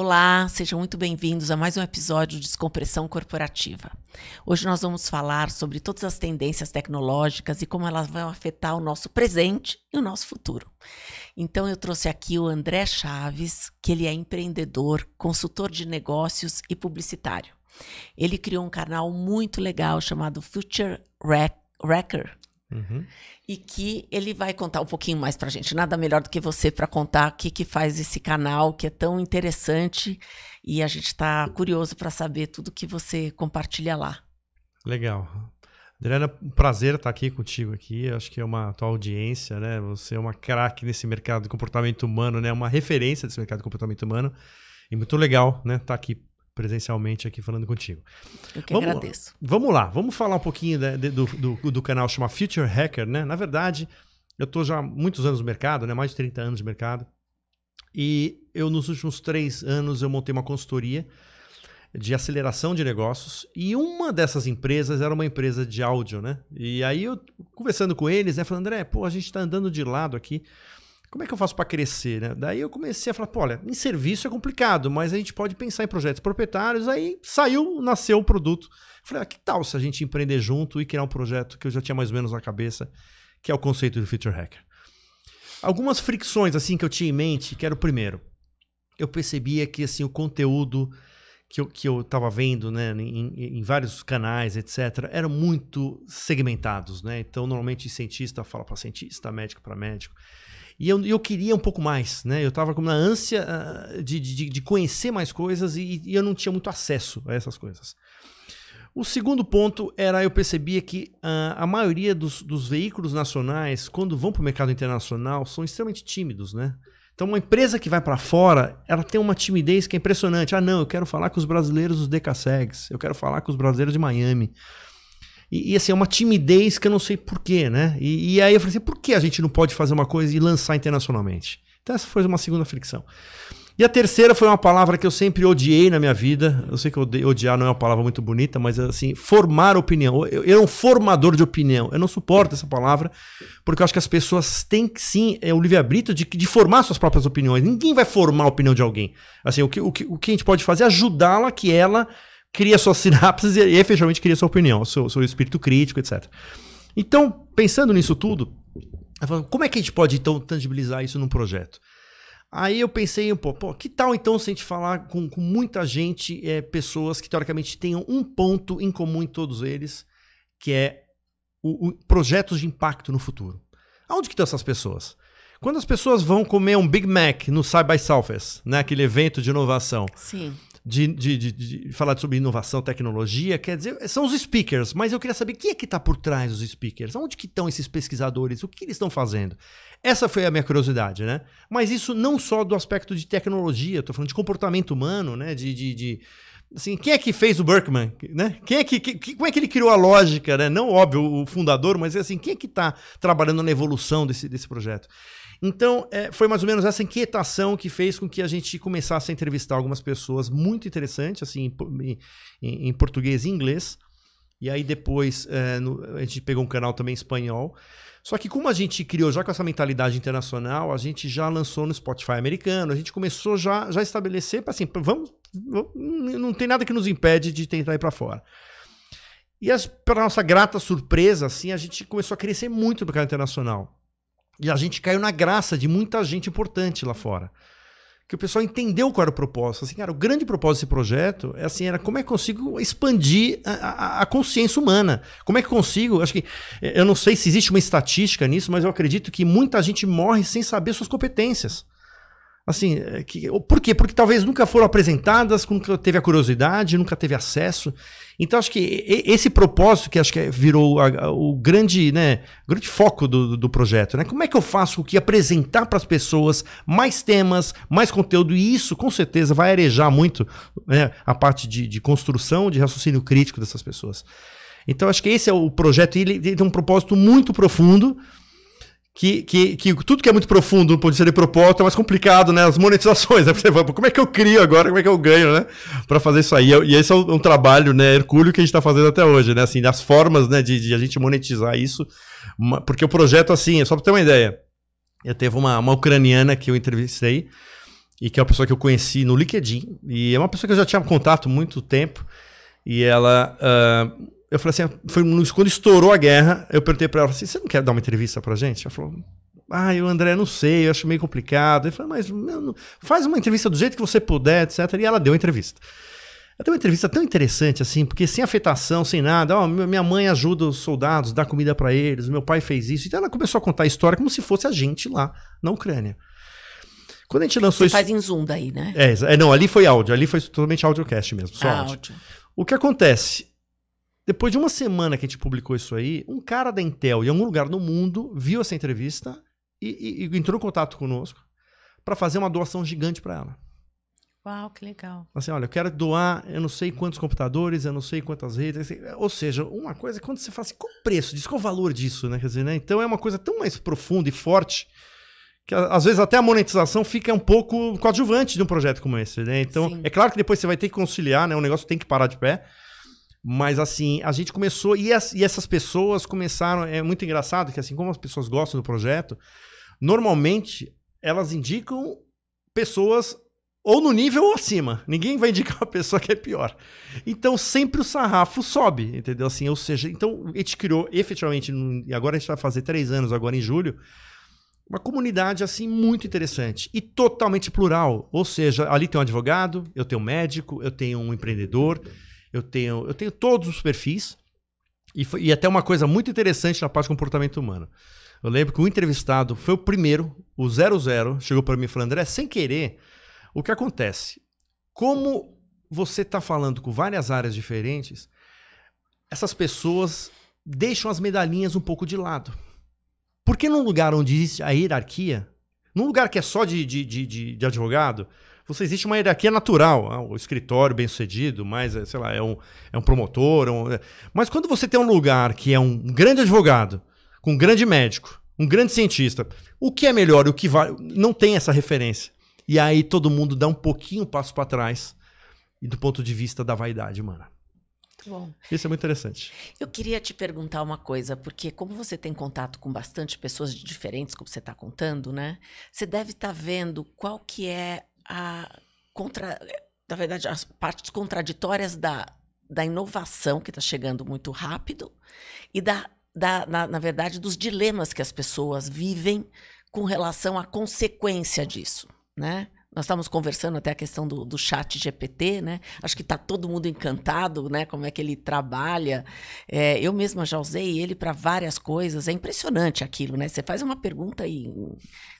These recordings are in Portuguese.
Olá, sejam muito bem-vindos a mais um episódio de Descompressão Corporativa. Hoje nós vamos falar sobre todas as tendências tecnológicas e como elas vão afetar o nosso presente e o nosso futuro. Então eu trouxe aqui o André Chaves, que ele é empreendedor, consultor de negócios e publicitário. Ele criou um canal muito legal chamado Future Wrecker, Uhum. E que ele vai contar um pouquinho mais para a gente. Nada melhor do que você para contar o que, que faz esse canal, que é tão interessante. E a gente está curioso para saber tudo que você compartilha lá. Legal. Adriana, um prazer estar tá aqui contigo aqui. acho que é uma tua audiência, né? Você é uma craque nesse mercado de comportamento humano, né? Uma referência desse mercado de comportamento humano. E muito legal, né? Estar tá aqui presencialmente aqui falando contigo. Eu que vamos, agradeço. Vamos lá, vamos falar um pouquinho de, do, do, do canal chama Future Hacker, né? Na verdade, eu estou já há muitos anos no mercado, né? Mais de 30 anos de mercado. E eu, nos últimos três anos, eu montei uma consultoria de aceleração de negócios e uma dessas empresas era uma empresa de áudio, né? E aí eu conversando com eles, né, falando, André, pô, a gente está andando de lado aqui como é que eu faço para crescer? Né? Daí eu comecei a falar, pô, olha, em serviço é complicado, mas a gente pode pensar em projetos proprietários. Aí saiu, nasceu o produto. Falei, ah, que tal se a gente empreender junto e criar um projeto que eu já tinha mais ou menos na cabeça, que é o conceito do Future Hacker. Algumas fricções assim que eu tinha em mente, que era o primeiro. Eu percebia que assim o conteúdo que eu, que eu vendo né, em, em vários canais, etc., eram muito segmentados. Né? Então, normalmente, cientista fala para cientista, médico para médico. E eu, eu queria um pouco mais, né? Eu estava com uma ânsia ah, de, de, de conhecer mais coisas e, e eu não tinha muito acesso a essas coisas. O segundo ponto era eu percebia que uh, a maioria dos, dos, veículos nacionais, quando vão para o mercado internacional, são extremamente tímidos, né? Então, uma empresa que vai para fora, ela tem uma timidez que é impressionante. Ah, não, eu quero falar com os brasileiros dos DKSEGs, eu quero falar com os brasileiros de Miami, e, e, assim, é uma timidez que eu não sei porquê, né? E, e, aí eu falei assim, por que a gente não pode fazer uma coisa e lançar internacionalmente? Então essa foi uma segunda fricção. E a terceira foi uma palavra que eu sempre odiei na minha vida. Eu sei que odiar não é uma palavra muito bonita, mas assim, formar opinião. Eu, eu era um formador de opinião. Eu não suporto essa palavra, porque eu acho que as pessoas têm que sim é, o livre-arbítrio de, de formar suas próprias opiniões. Ninguém vai formar a opinião de alguém. Assim, o que, o que, o que a gente pode fazer é ajudá-la que ela cria suas sinapses e, efetivamente cria sua opinião, seu, seu espírito crítico, etc. Então, pensando nisso tudo, como é que a gente pode então tangibilizar isso num projeto? Aí eu pensei, pô, pouco, que tal então se a gente falar com, com muita gente, é, pessoas que teoricamente tenham um ponto em comum em todos eles, que é o, o projetos de impacto no futuro. Aonde que estão essas pessoas? Quando as pessoas vão comer um Big Mac no Side by Southwest, né, aquele evento de inovação, Sim de, de, de, de, falar sobre inovação, tecnologia, quer dizer, são os speakers, mas eu queria saber quem é que está por trás dos speakers, onde que estão esses pesquisadores, o que eles estão fazendo. Essa foi a minha curiosidade, né? Mas isso não só do aspecto de tecnologia, estou falando de comportamento humano, né? De, de, de, assim, quem é que fez o Berkman, né? Quem é que, que, como é que ele criou a lógica, né? Não óbvio o fundador, mas assim, quem é que está trabalhando na evolução desse, desse projeto? Então, é, foi mais ou menos essa inquietação que fez com que a gente começasse a entrevistar algumas pessoas muito interessantes, assim, em, em, em português e inglês. E aí depois é, no, a gente pegou um canal também espanhol. Só que como a gente criou já com essa mentalidade internacional, a gente já lançou no Spotify americano, a gente começou já já estabelecer para assim, vamos, vamos, não tem nada que nos impede de tentar ir para fora. E para nossa grata surpresa, assim, a gente começou a crescer muito no mercado internacional. E a gente caiu na graça de muita gente importante lá fora. Que o pessoal entendeu qual era o propósito. Assim, cara, o grande propósito desse projeto é assim, era como é que eu consigo expandir a, a, a consciência humana. Como é que eu consigo? Acho que eh, eu não sei se existe uma estatística nisso, mas eu acredito que muita gente morre sem saber suas competências. Assim, é, que, por quê? Porque talvez nunca foram apresentadas, nunca teve a curiosidade, nunca teve acesso. Então, acho que esse propósito que acho que é, virou a, a, o grande, né, grande foco do, do projeto, né? Como é que eu faço o que apresentar para as pessoas mais temas, mais conteúdo, e isso com certeza vai arejar muito né, a parte de, de construção, de raciocínio crítico dessas pessoas. Então, acho que esse é o projeto, ele, ele tem um propósito muito profundo que, que, que, tudo que é muito profundo não pode de de propósito é mais complicado, né? As monetizações, né? Você vai, como é que eu crio agora, como é que eu ganho, né? Para fazer isso aí. E esse é um, um trabalho, né, hercúleo que a gente está fazendo até hoje, né? Assim, das formas, né, de, de, a gente monetizar isso. Porque o projeto, assim, é só para ter uma ideia, eu teve uma, uma ucraniana que eu entrevistei e que é uma pessoa que eu conheci no LinkedIn. E é uma pessoa que eu já tinha contato há muito tempo. E ela... Uh, eu falei assim, foi quando estourou a guerra, eu perguntei para ela assim, você não quer dar uma entrevista pra gente? Ela falou, ah, eu, André, não sei, eu acho meio complicado. Ele falei, mas faz uma entrevista do jeito que você puder, etc. E ela deu a entrevista. Ela deu uma entrevista tão interessante assim, porque sem afetação, sem nada. minha mãe ajuda os soldados, dá comida para eles, meu pai fez isso. Então ela começou a contar a história como se fosse a gente lá na Ucrânia. Quando a gente lançou Você isso... faz em zoom daí, né? É, é, não, ali foi áudio, ali foi totalmente audiocast mesmo, só ah, áudio. áudio. O que acontece? Depois de uma semana que a gente publicou isso aí, um cara da Intel em algum lugar no mundo viu essa entrevista e, e, e entrou em contato conosco para fazer uma doação gigante para ela. Uau, que legal. Assim, olha, eu quero doar eu não sei quantos computadores, eu não sei quantas redes. Assim, ou seja, uma coisa, quando você fala assim, qual o preço diz qual o valor disso, né? Quer dizer, né? Então é uma coisa tão mais profunda e forte que às vezes até a monetização fica um pouco coadjuvante de um projeto como esse, né? Então, Sim. é claro que depois você vai ter que conciliar, né? O negócio tem que parar de pé. Mas assim, a gente começou e, as, e essas pessoas começaram. É muito engraçado que, assim, como as pessoas gostam do projeto, normalmente elas indicam pessoas ou no nível ou acima. Ninguém vai indicar uma pessoa que é pior. Então sempre o sarrafo sobe, entendeu? Assim, ou seja, então a gente criou efetivamente, e agora a gente vai fazer três anos, agora em julho, uma comunidade assim muito interessante e totalmente plural. Ou seja, ali tem um advogado, eu tenho um médico, eu tenho um empreendedor eu tenho, eu tenho todos os perfis. E, foi, e até uma coisa muito interessante na parte de comportamento humano. Eu lembro que o entrevistado foi o primeiro, o 00, chegou para mim e falou: André, sem querer, o que acontece? Como você está falando com várias áreas diferentes, essas pessoas deixam as medalhinhas um pouco de lado. Porque num lugar onde existe a hierarquia, num lugar que é só de, de, de, de, de advogado, você existe uma hierarquia natural. Ah, o escritório bem sucedido, mas, eh, sei lá, é um, é um promotor. Um... Eh, mas quando você tem um lugar que é um grande advogado, com um grande médico, um grande cientista, o que é melhor o que vale. Não tem essa referência. E aí todo mundo dá um pouquinho um passo para trás e do ponto de vista da vaidade mano. Bom. Isso é muito interessante. Eu queria te perguntar uma coisa, porque como você tem contato com bastante pessoas diferentes, como você está contando, né? Você deve estar tá vendo qual que é a contra, na verdade, as partes contraditórias da, da inovação que está chegando muito rápido e da, da na, na verdade, dos dilemas que as pessoas vivem com relação à consequência disso, né? Nós estávamos conversando até a questão do, do chat GPT, né? Acho que está todo mundo encantado, né? Como é que ele trabalha. É, eu mesma já usei ele para várias coisas. É impressionante aquilo, né? Você faz uma pergunta e em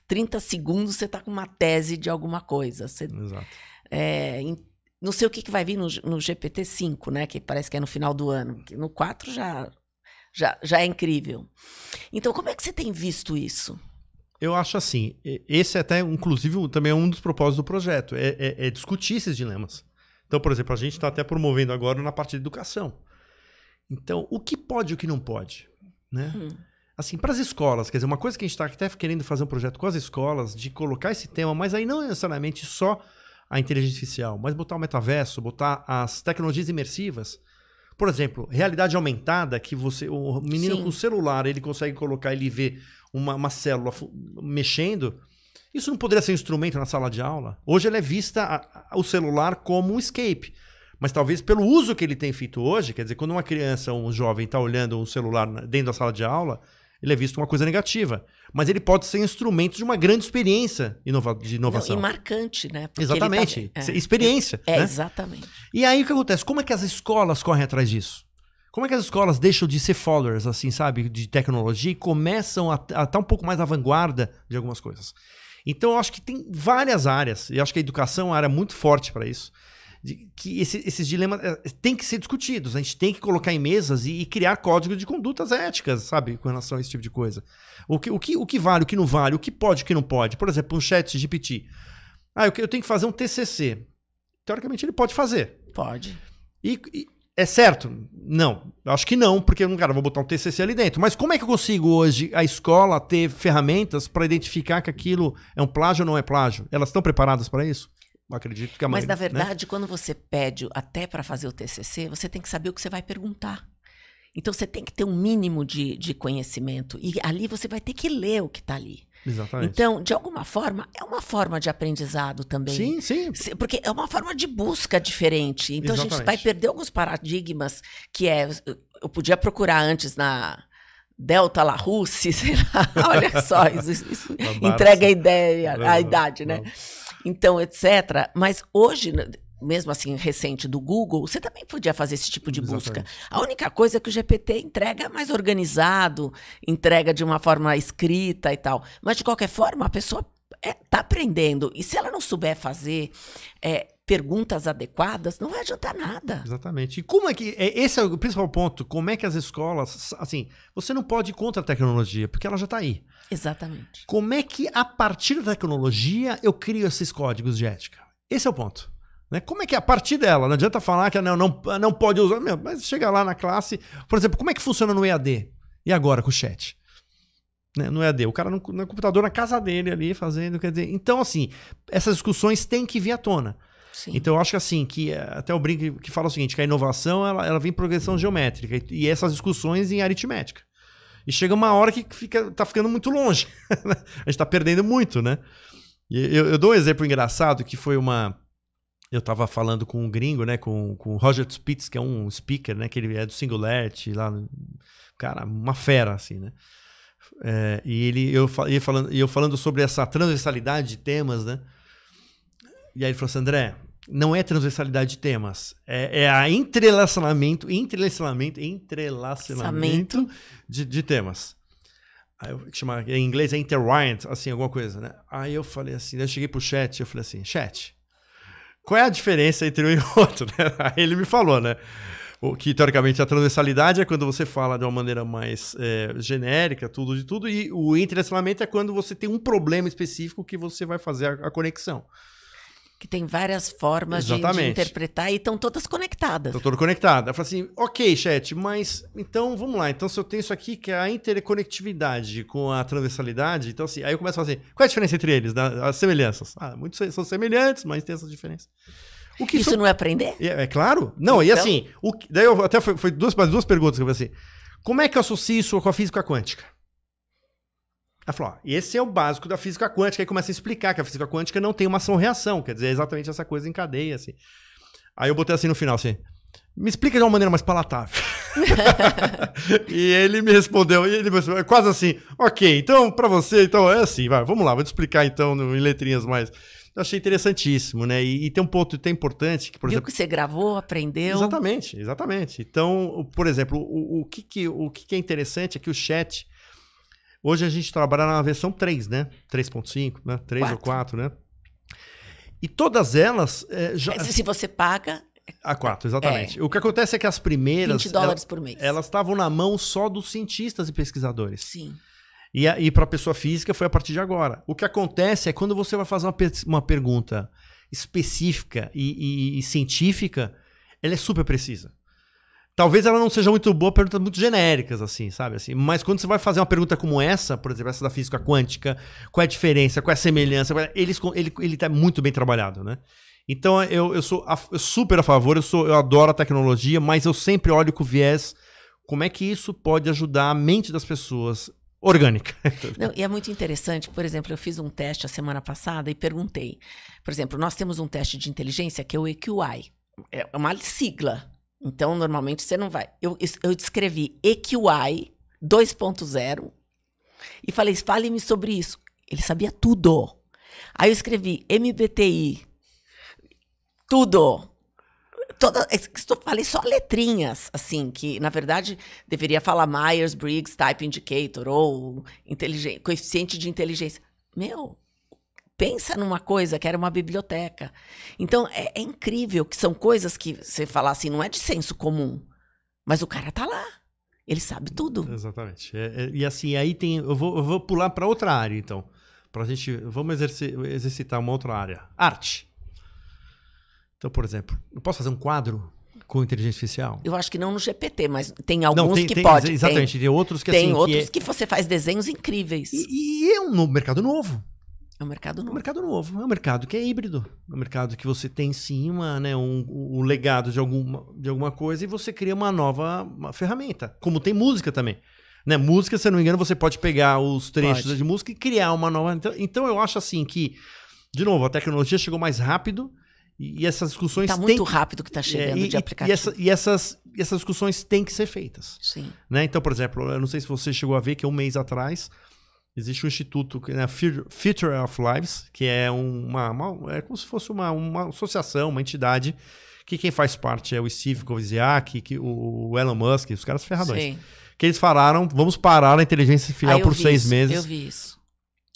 30 segundos você está com uma tese de alguma coisa. Você, Exato. É, em, não sei o que, que vai vir no, no GPT-5, né? Que parece que é no final do ano. No 4 já, já, já é incrível. Então, como é que você tem visto isso? Eu acho assim, esse é até, inclusive, também é um dos propósitos do projeto, é, é, é discutir esses dilemas. Então, por exemplo, a gente está até promovendo agora na parte de educação. Então, o que pode e o que não pode, né? Hum. Assim, para as escolas, quer dizer, uma coisa que a gente está até querendo fazer um projeto com as escolas, de colocar esse tema, mas aí não necessariamente só a inteligência artificial, mas botar o metaverso, botar as tecnologias imersivas, por exemplo, realidade aumentada, que você, o menino Sim. com o celular, ele consegue colocar, ele vê uma, uma célula mexendo, isso não poderia ser um instrumento na sala de aula? Hoje ela é vista a, a, o celular como um escape. Mas talvez pelo uso que ele tem feito hoje, quer dizer, quando uma criança ou um jovem está olhando um celular dentro da sala de aula, ele é visto uma coisa negativa. Mas ele pode ser instrumento de uma grande experiência inova de inovação. Não, e marcante, né? Porque tá- exatamente. Tá, é, experiência. É, né? Exatamente. E aí o que acontece? Como é que as escolas correm atrás disso? Como é que as escolas deixam de ser followers, assim, sabe, de tecnologia e começam a, estar tá um pouco mais à vanguarda de algumas coisas? Então, eu acho que tem várias áreas, e eu acho que a educação é uma área muito forte para isso, de, que esse, esses dilemas é, eh, têm que ser discutidos, a gente tem que colocar em mesas e, e, criar código de condutas éticas, sabe, com relação a esse tipo de coisa. O que, o que, o que vale, o que não vale, o que pode, o que não pode. Por exemplo, um chat GPT. Ah, eu, eu tenho que fazer um TCC. Teoricamente, ele pode fazer. Pode. E, e é certo? Não. Acho que não, porque, cara, eu vou botar um TCC ali dentro. Mas como é que eu consigo hoje a escola ter ferramentas para identificar que aquilo é um plágio ou não é plágio? Elas estão preparadas para isso? Eu acredito que a maioria, Mas, na né? verdade, né? quando você pede até para fazer o TCC, você tem que saber o que você vai perguntar. Então, você tem que ter um mínimo de, de conhecimento. E ali você vai ter que ler o que está ali. Exatamente. Então, de alguma forma, é uma forma de aprendizado também. Sim, sim. Porque é uma forma de busca diferente. Então Exatamente. a gente vai perder alguns paradigmas que é. Eu podia procurar antes na. Delta La Russe, sei lá, olha só, isso, isso entrega a ideia, a idade, né? Então, etc. Mas hoje, né, mesmo assim recente do Google, você também podia fazer esse tipo de Exatamente. busca. A única coisa é que o GPT entrega mais organizado, entrega de uma forma escrita e tal. Mas de qualquer forma, a pessoa está é, tá aprendendo e se ela não souber fazer é, perguntas adequadas, não vai adiantar nada. Exatamente. E como é que é, esse é o principal ponto? Como é que as escolas, assim, você não pode ir contra a tecnologia porque ela já está aí. Exatamente. Como é que a partir da tecnologia eu crio esses códigos de ética? Esse é o ponto. Né? Como é que é a partir dela? Não adianta falar que ah, não, não, não pode usar, meu, mas chega lá na classe. Por exemplo, como é que funciona no EAD? E agora com o chat? Né? No EAD, o cara no, no computador na casa dele ali fazendo, quer dizer. Então, assim, essas discussões têm que vir à tona. Sim. Então eu acho que assim, que eh, até o Brinco que fala o seguinte, que a inovação ela, ela vem em progressão geométrica e, e, essas discussões em aritmética. E chega uma hora que fica, tá ficando muito longe. a gente tá perdendo muito, né? E eu, eu dou um exemplo engraçado que foi uma, eu estava falando com um gringo, né? Com, com o Roger Spitz, que é um speaker, né? Que ele é do Singularity lá. Cara, uma fera, assim, né? É, e ele, eu, ele falando, eu falando sobre essa transversalidade de temas, né? E aí ele falou assim, André, não é transversalidade de temas, é, é a entrelaçamento, entrelaçamento, entrelaçamento de, de temas. Aí eu chama, em inglês é intertwined, assim, alguma coisa, né? Aí eu falei assim, eu cheguei pro chat, eu falei assim, chat, qual é a diferença entre um e outro? Né? Aí ele me falou, né? O que teoricamente a transversalidade é quando você fala de uma maneira mais é, genérica, tudo de tudo, e o entrelaçamento é quando você tem um problema específico que você vai fazer a, a conexão que tem várias formas de, de, interpretar e estão todas conectadas. Estão todas conectadas. Eu falo assim, ok, chat, mas então vamos lá. Então, se eu tenho isso aqui, que é a interconectividade com a transversalidade, então assim, aí eu começo a fazer, assim, qual é a diferença entre eles? As semelhanças. Ah, muitos são semelhantes, mas tem essas diferenças. O que isso, não é aprender? É, é claro. Não, então... e assim, o... daí eu até foi, foi duas, duas perguntas que eu falei assim. Como é que eu associo isso com a física quântica? Ela falou: ó, esse é o básico da física quântica. Aí começa a explicar que a física quântica não tem uma ação-reação, quer dizer, é exatamente essa coisa em cadeia. Assim. Aí eu botei assim no final, assim. Me explica de uma maneira mais palatável. e ele me respondeu, e ele me respondeu, é quase assim, ok, então para você, então é assim, vai, vamos lá, vou te explicar então em letrinhas mais. Eu achei interessantíssimo, né? E, e tem um ponto tem importante que, por Viu exemplo. que você gravou, aprendeu. Exatamente, exatamente. Então, por exemplo, o, o, que, que, o que, que é interessante é que o chat Hoje a gente trabalha na versão 3, né? 3.5, né? 3 4. ou 4, né? E todas elas é, já. se você paga. A 4, exatamente. É. O que acontece é que as primeiras. 20 dólares elas, por mês. Elas estavam na mão só dos cientistas e pesquisadores. Sim. E, e para a pessoa física foi a partir de agora. O que acontece é quando você vai fazer uma, uma pergunta específica e, e, e científica, ela é super precisa. Talvez ela não seja muito boa, perguntas muito genéricas, assim, sabe? Assim, mas quando você vai fazer uma pergunta como essa, por exemplo, essa da física quântica, qual é a diferença, qual é a semelhança, é... eles, ele, ele está muito bem trabalhado, né? Então eu, eu sou a, eu super a favor, eu, sou, eu adoro a tecnologia, mas eu sempre olho com viés como é que isso pode ajudar a mente das pessoas orgânica. Não, e é muito interessante, por exemplo, eu fiz um teste a semana passada e perguntei. Por exemplo, nós temos um teste de inteligência que é o EQI. É uma sigla, então, normalmente você não vai. Eu, eu descrevi EQI 2.0 e falei, fale-me sobre isso. Ele sabia tudo. Aí eu escrevi MBTI, tudo. Toda, falei só letrinhas, assim, que na verdade deveria falar Myers-Briggs Type Indicator ou coeficiente de inteligência. Meu, pensa numa coisa que era uma biblioteca. Então é, é, incrível que são coisas que você fala assim, não é de senso comum, mas o cara tá lá. Ele sabe tudo. Exatamente. É, é, e assim, aí tem. Eu vou, eu vou pular para outra área, então. Pra gente. Vamos exercer, exercitar uma outra área. Arte. Então, por exemplo, eu posso fazer um quadro com inteligência artificial? Eu acho que não no GPT, mas tem alguns não, tem, que tem, Exatamente, tem, tem outros que tem assim. Tem outros que, é que, você faz desenhos incríveis. E, e é um mercado novo. É um mercado novo. É um mercado novo. É um mercado que é híbrido. É um mercado que você tem em cima né, um, um legado de alguma, de alguma coisa e você cria uma nova uma ferramenta. Como tem música também. Né? Música, se eu não me engano, você pode pegar os trechos pode. de música e criar uma nova. Então, então eu acho assim que, de novo, a tecnologia chegou mais rápido e, e essas discussões. Está muito que, rápido que está é, chegando é, e, de aplicativo. E, essa, e essas, essas discussões têm que ser feitas. Sim. Né? Então, por exemplo, eu não sei se você chegou a ver que um mês atrás Existe um Instituto né, Future of Lives, que é uma, uma, é como se fosse uma, uma associação, uma entidade, que quem faz parte é o Steve Koziak, que, o, Elon Musk, os caras ferradores Sim. Que eles falaram, vamos parar a inteligência artificial ah, por seis isso, meses. Eu vi isso.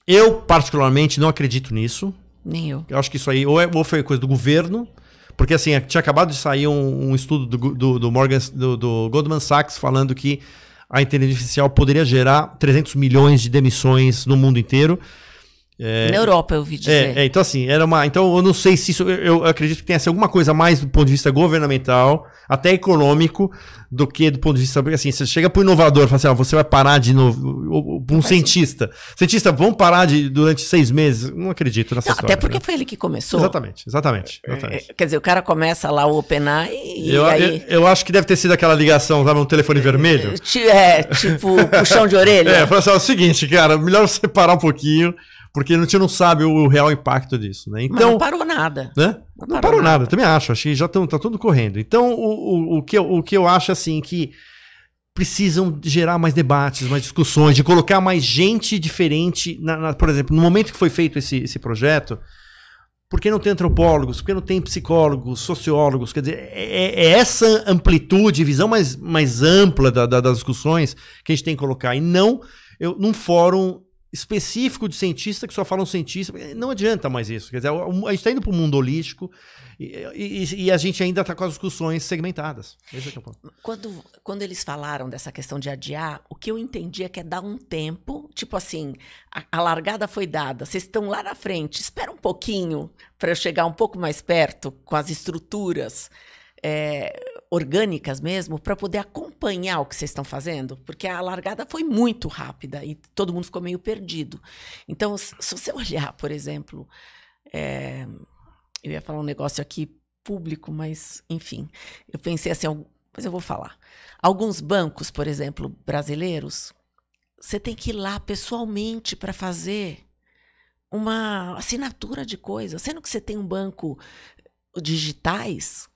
Eu, particularmente, não acredito nisso. Nem eu. Eu acho que isso aí ou, é, ou foi coisa do governo, porque assim, tinha acabado de sair um, um estudo do, do, do Morgan, do, do Goldman Sachs falando que a inteligência artificial poderia gerar 300 milhões de demissões no mundo inteiro. É, Na Europa, eu vi é, dizer. É, é, então assim, era uma. Então eu não sei se isso. Eu, eu acredito que tenha sido alguma coisa mais do ponto de vista governamental, até econômico, do que do ponto de vista. Assim, você chega para o inovador e fala assim: ah, você vai parar de. Novo, um cientista. Cientista, vão parar de durante seis meses? Não acredito nessa não, história. Até porque né? foi ele que começou. Exatamente, exatamente. É, exatamente. É, quer dizer, o cara começa lá o OpenAI e. Eu, aí... eu, eu, acho que deve ter sido aquela ligação, sabe, um telefone é, vermelho. É, tipo, puxão de orelha. É, fala assim: é o seguinte, cara, melhor você parar um pouquinho. Porque a gente não sabe o real impacto disso, né? Então, Mas não então, parou nada. Né? Não, não parou, nada. nada. também acho. Acho que já está tá tudo correndo. Então, o, o, o, que, eu, o que eu acho, assim, que precisam gerar mais debates, mais discussões, de colocar mais gente diferente. Na, na, por exemplo, no momento que foi feito esse, esse projeto, por que não tem antropólogos? Por que não tem psicólogos, sociólogos? Quer dizer, é, é, é essa amplitude, visão mais, mais ampla da, da, das discussões que a gente tem que colocar. E não eu, num fórum específico de cientista que só falam cientista. Não adianta mais isso. Quer dizer, a gente está indo para o mundo holístico e, e, e, a gente ainda está com as discussões segmentadas. Esse é, é o ponto. Quando, quando eles falaram dessa questão de adiar, o que eu entendi é que é dar um tempo, tipo assim, a, a largada foi dada, vocês estão lá na frente, espera um pouquinho para eu chegar um pouco mais perto com as estruturas. É, orgânicas mesmo, para poder acompanhar o que vocês estão fazendo, porque a largada foi muito rápida e todo mundo ficou meio perdido. Então, se você olhar, por exemplo, é, eu ia falar um negócio aqui público, mas enfim, eu pensei assim, mas eu vou falar. Alguns bancos, por exemplo, brasileiros, você tem que ir lá pessoalmente para fazer uma assinatura de coisa, sendo que você tem um banco digitais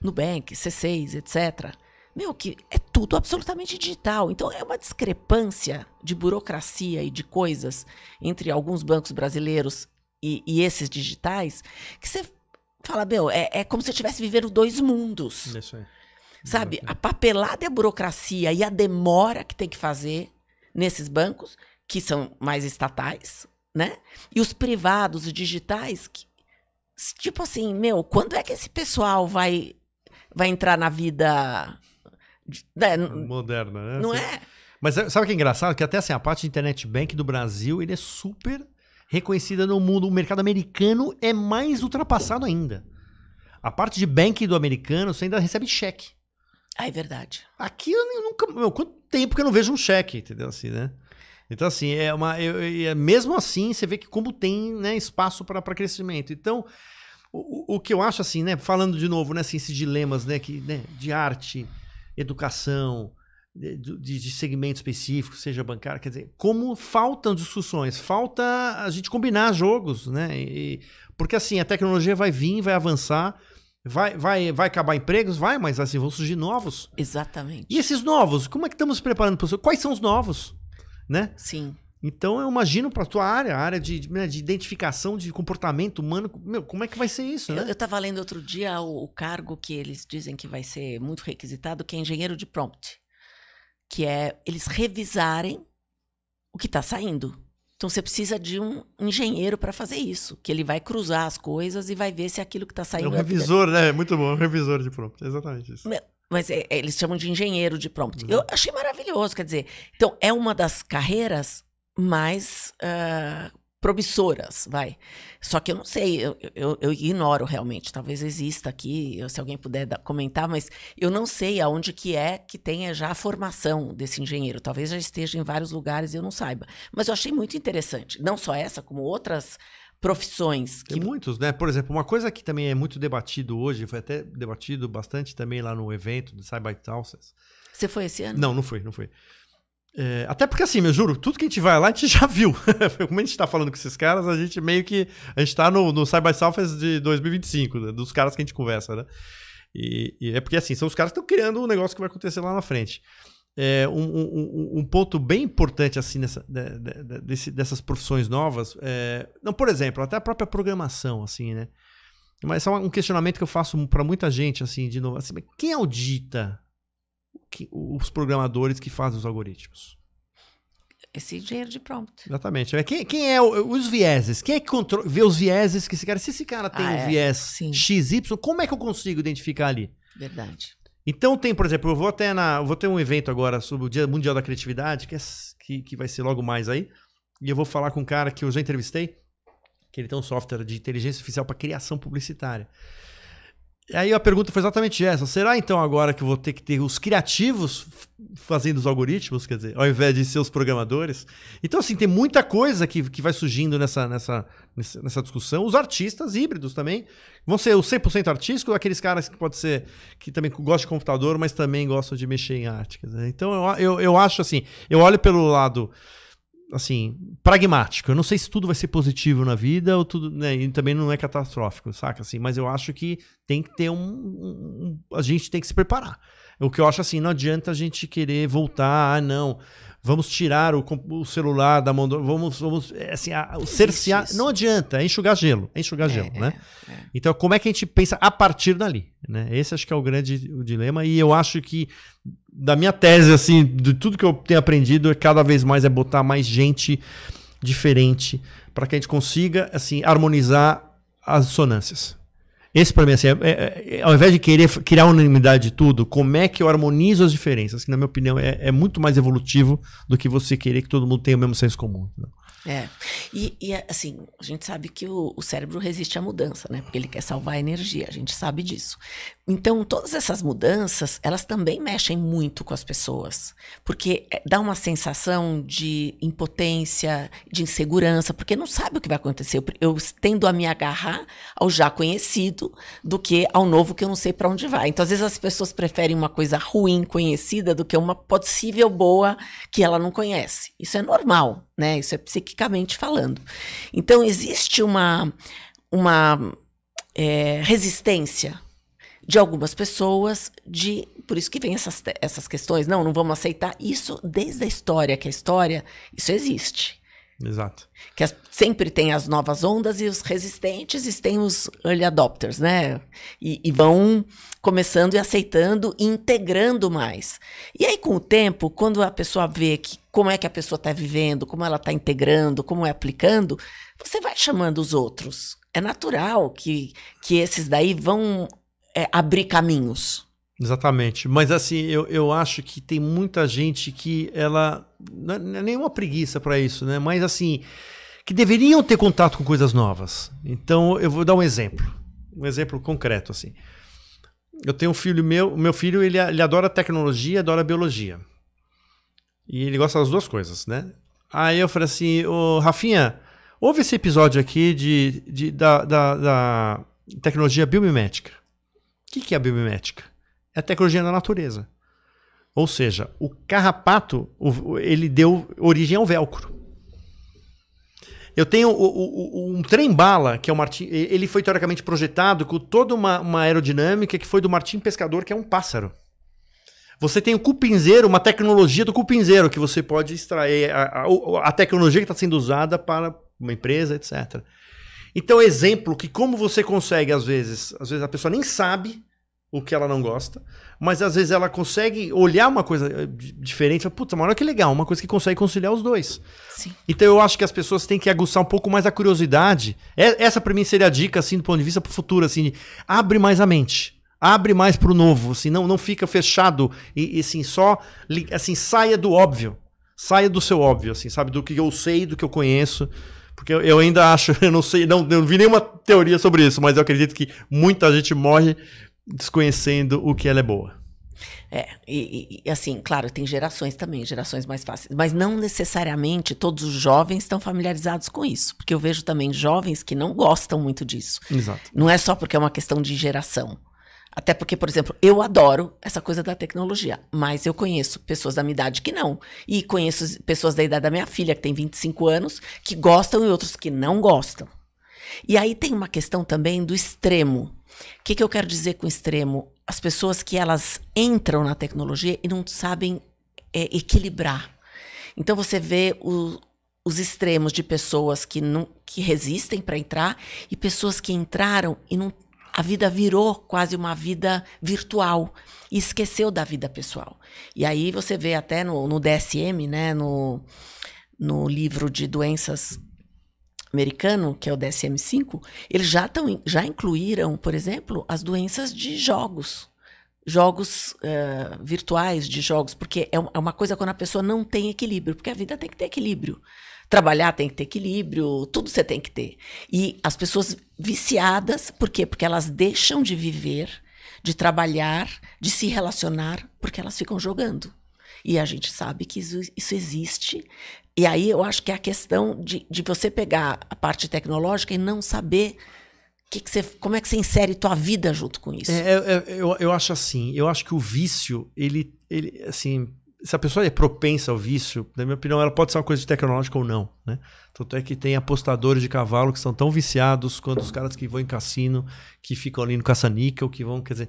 Nubank, C6, etc. Meu, que é tudo absolutamente digital. Então é uma discrepância de burocracia e de coisas entre alguns bancos brasileiros e, e esses digitais que você fala, meu, é, é como se eu estivesse vivendo dois mundos. É isso aí. Sabe? A papelada e é a burocracia e a demora que tem que fazer nesses bancos, que são mais estatais, né? E os privados, os digitais, que, tipo assim, meu, quando é que esse pessoal vai vai entrar na vida. Né, Moderna, né? Não é? Mas sabe o que é engraçado? Que até assim, a parte de internet bank do Brasil, ele é super reconhecida no mundo. O mercado americano é mais ultrapassado ainda. A parte de bank do americano, você ainda recebe cheque. Ah, é verdade. Aqui eu nunca. Meu, quanto tempo que eu não vejo um cheque, entendeu? Assim, né? Então, assim, é uma. Eu, eu, é mesmo assim, você vê que como tem né, espaço para crescimento. Então, o, o que eu acho assim, né? Falando de novo, né? Assim, esses dilemas, né? Que, né? De arte, educação, de, de, segmento específico, seja bancário, quer dizer, como faltam discussões, falta a gente combinar jogos, né? E, porque assim, a tecnologia vai vir, vai avançar, vai, vai, vai acabar empregos, vai, mas assim, vão surgir novos. Exatamente. E esses novos, como é que estamos preparando para Quais são os novos? Né? Sim. Então eu imagino para tua área, a área de, né, de identificação de comportamento humano, meu, como é que vai ser isso? Né? Eu estava lendo outro dia o, o, cargo que eles dizem que vai ser muito requisitado, que é engenheiro de prompt, que é eles revisarem o que está saindo. Então você precisa de um engenheiro para fazer isso, que ele vai cruzar as coisas e vai ver se aquilo que está é saindo. É um revisor, né? é... né? Muito bom, é um revisor de prompt, é exatamente isso. Meu, mas é, eles chamam de engenheiro de prompt. Exato. Uhum. Eu achei maravilhoso, quer dizer. Então é uma das carreiras mais uh, promissoras, vai. Só que eu não sei, eu, eu, eu, ignoro realmente. Talvez exista aqui, se alguém puder da, comentar, mas eu não sei aonde que é que tenha já a formação desse engenheiro. Talvez já esteja em vários lugares e eu não saiba. Mas eu achei muito interessante. Não só essa, como outras profissões. Que... Tem muitos, né? Por exemplo, uma coisa que também é muito debatido hoje, foi até debatido bastante também lá no evento do Cyber Thousands. Você foi esse ano? Não, não fui, não fui. É, até porque, assim, eu juro, tudo que a gente vai lá, a gente já viu. Como a gente está falando com esses caras, a gente meio que. A gente está no, no Side by Southwest de 2025, né? dos caras que a gente conversa, né? E, e é porque, assim, são os caras que estão criando um negócio que vai acontecer lá na frente. É, um, um, um ponto bem importante, assim, nessa, de, né, de, né, né, desse, dessas profissões novas. É, não, por exemplo, até a própria programação, assim, né? Mas é um questionamento que eu faço para muita gente, assim, de novo. Assim, quem audita que, os programadores que fazem os algoritmos? Esse engenheiro de prompt. Exatamente. É, quem, quem é o, os vieses? Quem é que controla, vê os vieses que esse cara. Se esse cara tem ah, um é, viés sim. XY, como é que eu consigo identificar ali? Verdade. Então tem, por exemplo, eu vou até na. vou ter um evento agora sobre o Dia Mundial da Criatividade, que, é, que, que vai ser logo mais aí. E eu vou falar com um cara que eu já entrevistei, que ele tem um software de inteligência artificial para criação publicitária aí a pergunta foi exatamente essa. Será então agora que eu vou ter que ter os criativos fazendo os algoritmos, quer dizer, ao invés de ser os programadores? Então, assim, tem muita coisa que, que vai surgindo nessa, nessa, nessa discussão. Os artistas híbridos também vão ser os 100% artísticos, aqueles caras que pode ser que também gostam de computador, mas também gostam de mexer em arte. Quer dizer. Então, eu, eu, eu acho assim, eu olho pelo lado assim, pragmático. Eu não sei se tudo vai ser positivo na vida ou tudo, né? E também não é catastrófico, saca? Assim, mas eu acho que tem que ter um, um, um, a gente tem que se preparar. O que eu acho assim, não adianta a gente querer voltar, ah, não, vamos tirar o, o celular da mão, do, vamos, vamos, eh, assim, a, o cercear, isso. não adianta, é enxugar gelo, é enxugar é, gelo, né? é, né? É. Então, como é que a gente pensa a partir dali, né? Esse acho que é o grande o dilema e eu acho que da minha tese, assim, de tudo que eu tenho aprendido, cada vez mais é botar mais gente diferente para que a gente consiga, assim, harmonizar as dissonâncias. Esse para mim assim, é, é, é, ao invés de querer criar unanimidade de tudo, como é que eu harmonizo as diferenças? Que na minha opinião é, é muito mais evolutivo do que você querer que todo mundo tenha o mesmo senso comum. Né? É. E, e, assim, a gente sabe que o, o, cérebro resiste à mudança, né? Porque ele quer salvar a energia, a gente sabe disso. Então, todas essas mudanças, elas também mexem muito com as pessoas, porque eh, dá uma sensação de impotência, de insegurança, porque não sabe o que vai acontecer. Eu, tendo a me agarrar ao já conhecido do que ao novo que eu não sei para onde vai. Então, às vezes as pessoas preferem uma coisa ruim conhecida do que uma possível boa que ela não conhece. Isso é normal, né? Isso é psiquicamente falando. Então, existe uma uma é, resistência de algumas pessoas, de por isso que vem essas, essas questões. Não, não vamos aceitar isso desde a história, que a história, isso existe. Exato. Que as, sempre tem as novas ondas e os resistentes e tem os early adopters, né? E, e, vão começando e aceitando e integrando mais. E aí, com o tempo, quando a pessoa vê que, como é que a pessoa está vivendo, como ela está integrando, como é aplicando, você vai chamando os outros. É natural que, que esses daí vão é, abrir caminhos. Exatamente. Mas assim, eu, eu acho que tem muita gente que ela. Não é, é nenhuma preguiça para isso, né? Mas assim, que deveriam ter contato com coisas novas. Então, eu vou dar um exemplo. Um exemplo concreto, assim. Eu tenho um filho meu, meu filho ele, ele adora tecnologia, adora biologia. E ele gosta das duas coisas, né? Aí eu falei assim, ô Rafinha, houve esse episódio aqui de, de, da, da, da tecnologia biomimética. O que, que é a biomimética? É a tecnologia da natureza. Ou seja, o carrapato ele deu origem ao velcro. Eu tenho um trem-bala, que é o Martin. Ele foi teoricamente projetado com toda uma, uma, aerodinâmica que foi do Martim Pescador, que é um pássaro. Você tem o cupinzeiro, uma tecnologia do cupinzeiro, que você pode extrair a, a, a tecnologia que está sendo usada para uma empresa, etc. Então, exemplo que como você consegue, às vezes, às vezes a pessoa nem sabe o que ela não gosta, mas às vezes ela consegue olhar uma coisa eh, diferente, puta, mas olha que legal, uma coisa que consegue conciliar os dois. Sim. Então eu acho que as pessoas têm que aguçar um pouco mais a curiosidade. É, essa para mim seria a dica assim do ponto de vista pro futuro assim, abre mais a mente. Abre mais pro novo, assim, não, não fica fechado e, e assim só assim saia do óbvio. Saia do seu óbvio, assim, sabe, do que eu sei, do que eu conheço. Porque eu, ainda acho, eu não sei, não, não vi nenhuma teoria sobre isso, mas eu acredito que muita gente morre desconhecendo o que ela é boa. É, e, e, assim, claro, tem gerações também, gerações mais fáceis, mas não necessariamente todos os jovens estão familiarizados com isso, porque eu vejo também jovens que não gostam muito disso. Exato. Não é só porque é uma questão de geração. Até porque, por exemplo, eu adoro essa coisa da tecnologia, mas eu conheço pessoas da minha idade que não. E conheço pessoas da idade da minha filha, que tem 25 anos, que gostam e outros que não gostam. E aí tem uma questão também do extremo. O que, que eu quero dizer com extremo? As pessoas que elas entram na tecnologia e não sabem é, equilibrar. Então você vê o, os extremos de pessoas que, não, que resistem para entrar e pessoas que entraram e não a vida virou quase uma vida virtual e esqueceu da vida pessoal. E aí você vê até no, no DSM, né, no, no livro de doenças americano, que é o DSM-5, eles já, tão, já incluíram, por exemplo, as doenças de jogos. Jogos uh, virtuais de jogos, porque é, é uma coisa quando a pessoa não tem equilíbrio, porque a vida tem que ter equilíbrio. Trabalhar tem que ter equilíbrio, tudo você tem que ter. E as pessoas viciadas, por quê? Porque elas deixam de viver, de trabalhar, de se relacionar, porque elas ficam jogando. E a gente sabe que isso, isso existe. E aí eu acho que é a questão de, de você pegar a parte tecnológica e não saber que que você, como é que você insere tua vida junto com isso? É, é, é eu, eu acho assim, eu acho que o vício, ele, ele assim, se a pessoa é propensa ao vício, na minha opinião, ela pode ser uma coisa de tecnológica ou não. Né? Tanto é que tem apostadores de cavalo que são tão viciados quanto os caras que vão em cassino, que ficam ali no caça-níquel, que vão, quer dizer.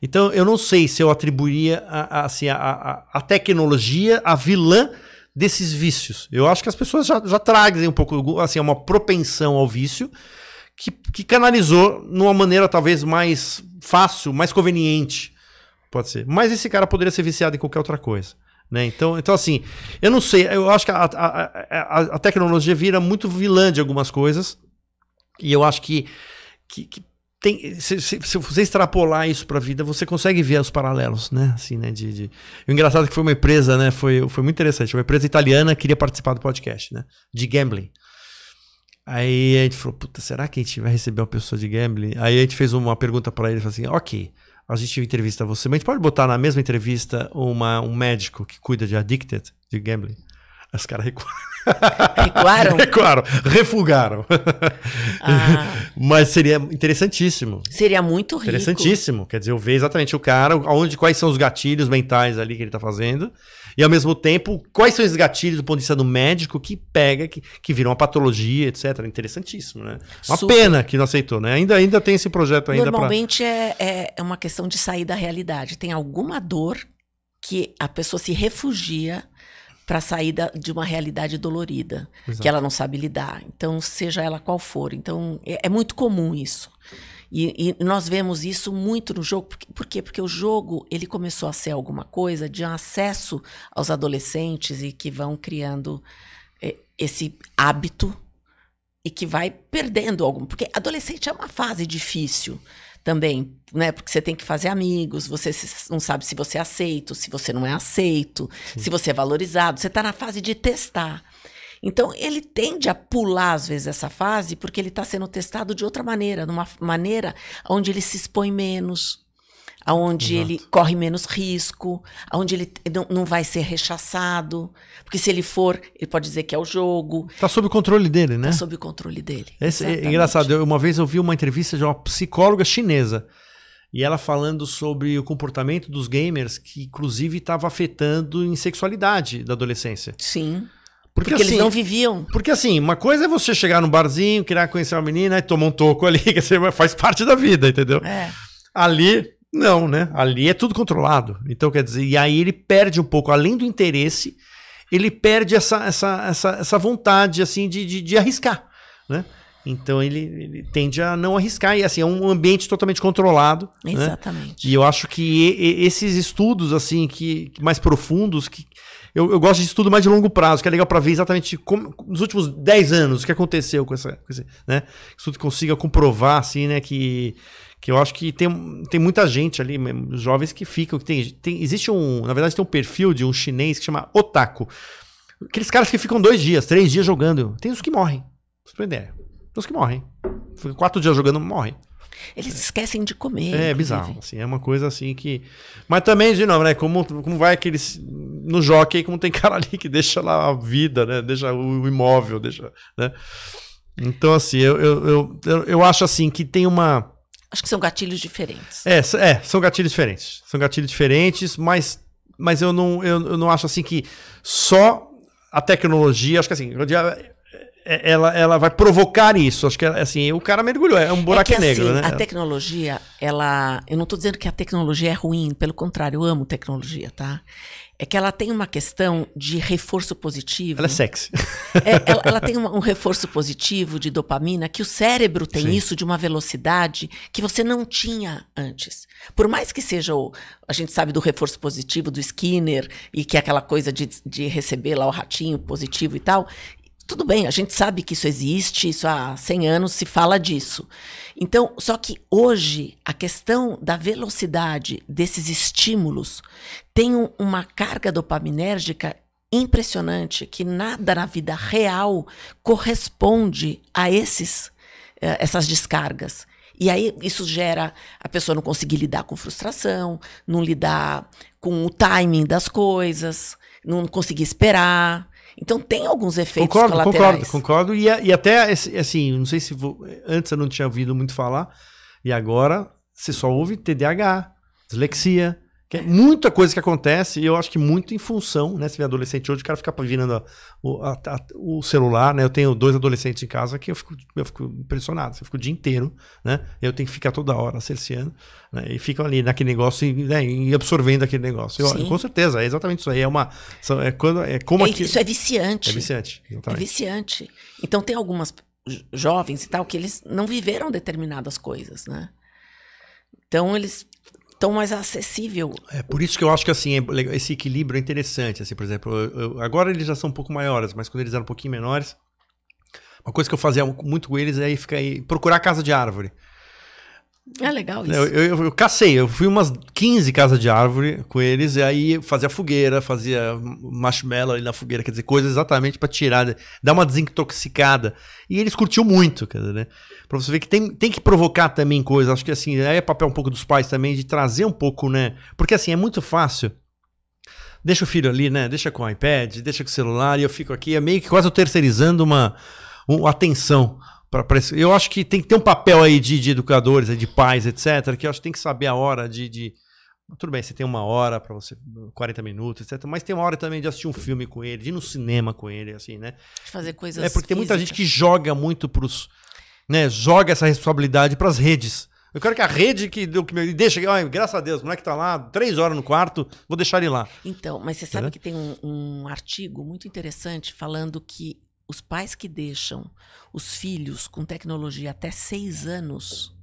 Então, eu não sei se eu atribuiria a, a, assim, a, a, a tecnologia a vilã desses vícios. Eu acho que as pessoas já, já trazem um pouco, assim, uma propensão ao vício que, que canalizou numa maneira talvez mais fácil, mais conveniente. Pode ser. Mas esse cara poderia ser viciado em qualquer outra coisa. Né? Então, então, assim, eu não sei, eu acho que a, a, a, a tecnologia vira muito vilã de algumas coisas, e eu acho que, que, que tem, se, se, se, você extrapolar isso para a vida, você consegue ver os paralelos, né? Assim, né? De, de... O engraçado é que foi uma empresa, né? Foi, foi muito interessante. Uma empresa italiana queria participar do podcast, né? De gambling. Aí a gente falou, puta, será que a gente vai receber uma pessoa de gambling? Aí a gente fez uma pergunta para ele, falou assim, ok, a gente entrevista você, mas a gente pode botar na mesma entrevista uma, um médico que cuida de addicted, de gambling? Os caras recu... recuaram. recuaram? refugaram. Ah. Mas seria interessantíssimo. Seria muito rico. Interessantíssimo. Quer dizer, eu ver exatamente o cara, onde, quais são os gatilhos mentais ali que ele está fazendo. E ao mesmo tempo, quais são esses gatilhos do ponto de vista do médico que pega, que, que vira uma patologia, etc. Interessantíssimo, né? Uma Super. pena que não aceitou, né? Ainda, ainda tem esse projeto ainda Normalmente pra... É, é, é uma questão de sair da realidade. Tem alguma dor que a pessoa se refugia para sair da, de uma realidade dolorida, Exato. que ela não sabe lidar. Então, seja ela qual for. Então, é, é muito comum isso. E, e, nós vemos isso muito no jogo. Por, por quê? Porque o jogo ele começou a ser alguma coisa de acesso aos adolescentes e que vão criando eh, esse hábito e que vai perdendo algum. Porque adolescente é uma fase difícil também, né? Porque você tem que fazer amigos, você não sabe se você é aceito, se você não é aceito, Sim. se você é valorizado. Você está na fase de testar. Então, ele tende a pular, às vezes, essa fase, porque ele está sendo testado de outra maneira, de uma maneira onde ele se expõe menos, aonde Exato. ele corre menos risco, aonde ele não, não vai ser rechaçado, porque se ele for, ele pode dizer que é o jogo. Está sob o controle dele, né? Está sob o controle dele. Esse, é, é engraçado, eu, uma vez eu vi uma entrevista de uma psicóloga chinesa e ela falando sobre o comportamento dos gamers que inclusive estava afetando em sexualidade da adolescência. Sim. Porque, porque assim, eles não viviam. Porque assim, uma coisa é você chegar num barzinho, querer conhecer uma menina e tomar um toco ali, que faz parte da vida, entendeu? É. Ali, não, né? Ali é tudo controlado. Então, quer dizer, e aí ele perde um pouco, além do interesse, ele perde essa, essa, essa, essa vontade, assim, de, de, de arriscar, né? Então ele, ele, tende a não arriscar. E assim, é um ambiente totalmente controlado. Né? Exatamente. Né? E eu acho que e, e, esses estudos, assim, que, mais profundos, que, eu, eu gosto de estudo mais de longo prazo, que é legal para ver exatamente como, nos últimos 10 anos o que aconteceu com essa. coisa, né? Que tudo consiga comprovar, assim, né, que, que eu acho que tem, tem muita gente ali, jovens que ficam. Que tem, tem, existe um. Na verdade, tem um perfil de um chinês que chama Otaku. Aqueles caras que ficam dois dias, três dias jogando. Tem os que morrem. Pra você ter ideia. Tem os que morrem. Quatro dias jogando, morrem. Eles esquecem de comer. É, é bizarro. Assim, é uma coisa assim que. Mas também, de novo, né? Como, como vai aqueles. No jockey, como tem cara ali que deixa lá a vida, né? Deixa o imóvel, deixa. Né? Então, assim, eu, eu, eu, eu acho assim que tem uma. Acho que são gatilhos diferentes. É, é são gatilhos diferentes. São gatilhos diferentes, mas, mas eu, não, eu, eu não acho assim que só a tecnologia. Acho que assim, é, ela, ela vai provocar isso. Acho que assim, o cara mergulhou, é um é buraco é que, negro, assim, né? A tecnologia, ela. Eu não estou dizendo que a tecnologia é ruim, pelo contrário, eu amo tecnologia, tá? É que ela tem uma questão de reforço positivo. Ela é sexy. É, ela, ela, tem um reforço positivo de dopamina, que o cérebro tem Sim. isso de uma velocidade que você não tinha antes. Por mais que seja o. A gente sabe do reforço positivo do Skinner, e que é aquela coisa de, de receber lá o ratinho positivo e tal. Tudo bem, a gente sabe que isso existe, isso há 100 anos se fala disso. Então, só que hoje a questão da velocidade desses estímulos tem uma carga dopaminérgica impressionante que nada na vida real corresponde a esses eh, essas descargas. E aí isso gera a pessoa não conseguir lidar com frustração, não lidar com o timing das coisas, não conseguir esperar. Então tem alguns efeitos concordo, colaterais. Concordo, concordo. E, e até, assim, não sei se vou, antes eu não tinha ouvido muito falar, e agora você só ouve TDAH, dislexia, que é muita coisa que acontece, e eu acho que muito em função, né? Se vem adolescente hoje, o cara fica virando a, a, a, o celular, né? Eu tenho dois adolescentes em casa que eu fico, eu fico impressionado. Eu fico o dia inteiro, né? Eu tenho que ficar toda hora cerceando, né? E ficam ali naquele negócio e, né? e absorvendo aquele negócio. Eu, com certeza, é exatamente isso aí. É uma. É quando, é como é, aqui... Isso é viciante. É viciante. É exatamente. É viciante. Então tem algumas jovens e tal que eles não viveram determinadas coisas, né? Então eles tão mais acessível. É por isso que eu acho que assim é esse equilíbrio é interessante. Assim, por exemplo, eu, eu, agora eles já são um pouco maiores, mas quando eles eram um pouquinho menores, uma coisa que eu fazia muito com eles é ficar, aí procurar casa de árvore. É legal isso. Eu, eu, eu, cacei, eu fui umas 15 casas de árvore com eles, e aí fazia fogueira, fazia marshmallow ali na fogueira, quer dizer, coisas exatamente para tirar, dar uma desintoxicada. E eles curtiam muito, quer dizer, né? Pra você ver que tem, tem que provocar também coisas. Acho que assim, aí é papel um pouco dos pais também de trazer um pouco, né? Porque assim, é muito fácil deixa o filho ali, né? Deixa com o iPad, deixa com o celular e eu fico aqui. É meio que quase eu terceirizando uma, uma atenção Pra, pra esse, eu acho que tem que ter um papel aí de, de educadores, de pais, etc., que eu acho que tem que saber a hora de, de tudo bem, você tem uma hora para você, 40 minutos, etc. Mas tem uma hora também de assistir um filme com ele, de ir no cinema com ele, assim, né? De fazer coisas. É porque tem muita gente que joga muito pros. Né, joga essa responsabilidade para as redes. Eu quero que a rede que deu que me deixa, ai, graças a Deus, o moleque tá lá, três horas no quarto, vou deixar ele lá. Então, mas você sabe é? que tem um, um artigo muito interessante falando que os pais que deixam os filhos com tecnologia até seis anos,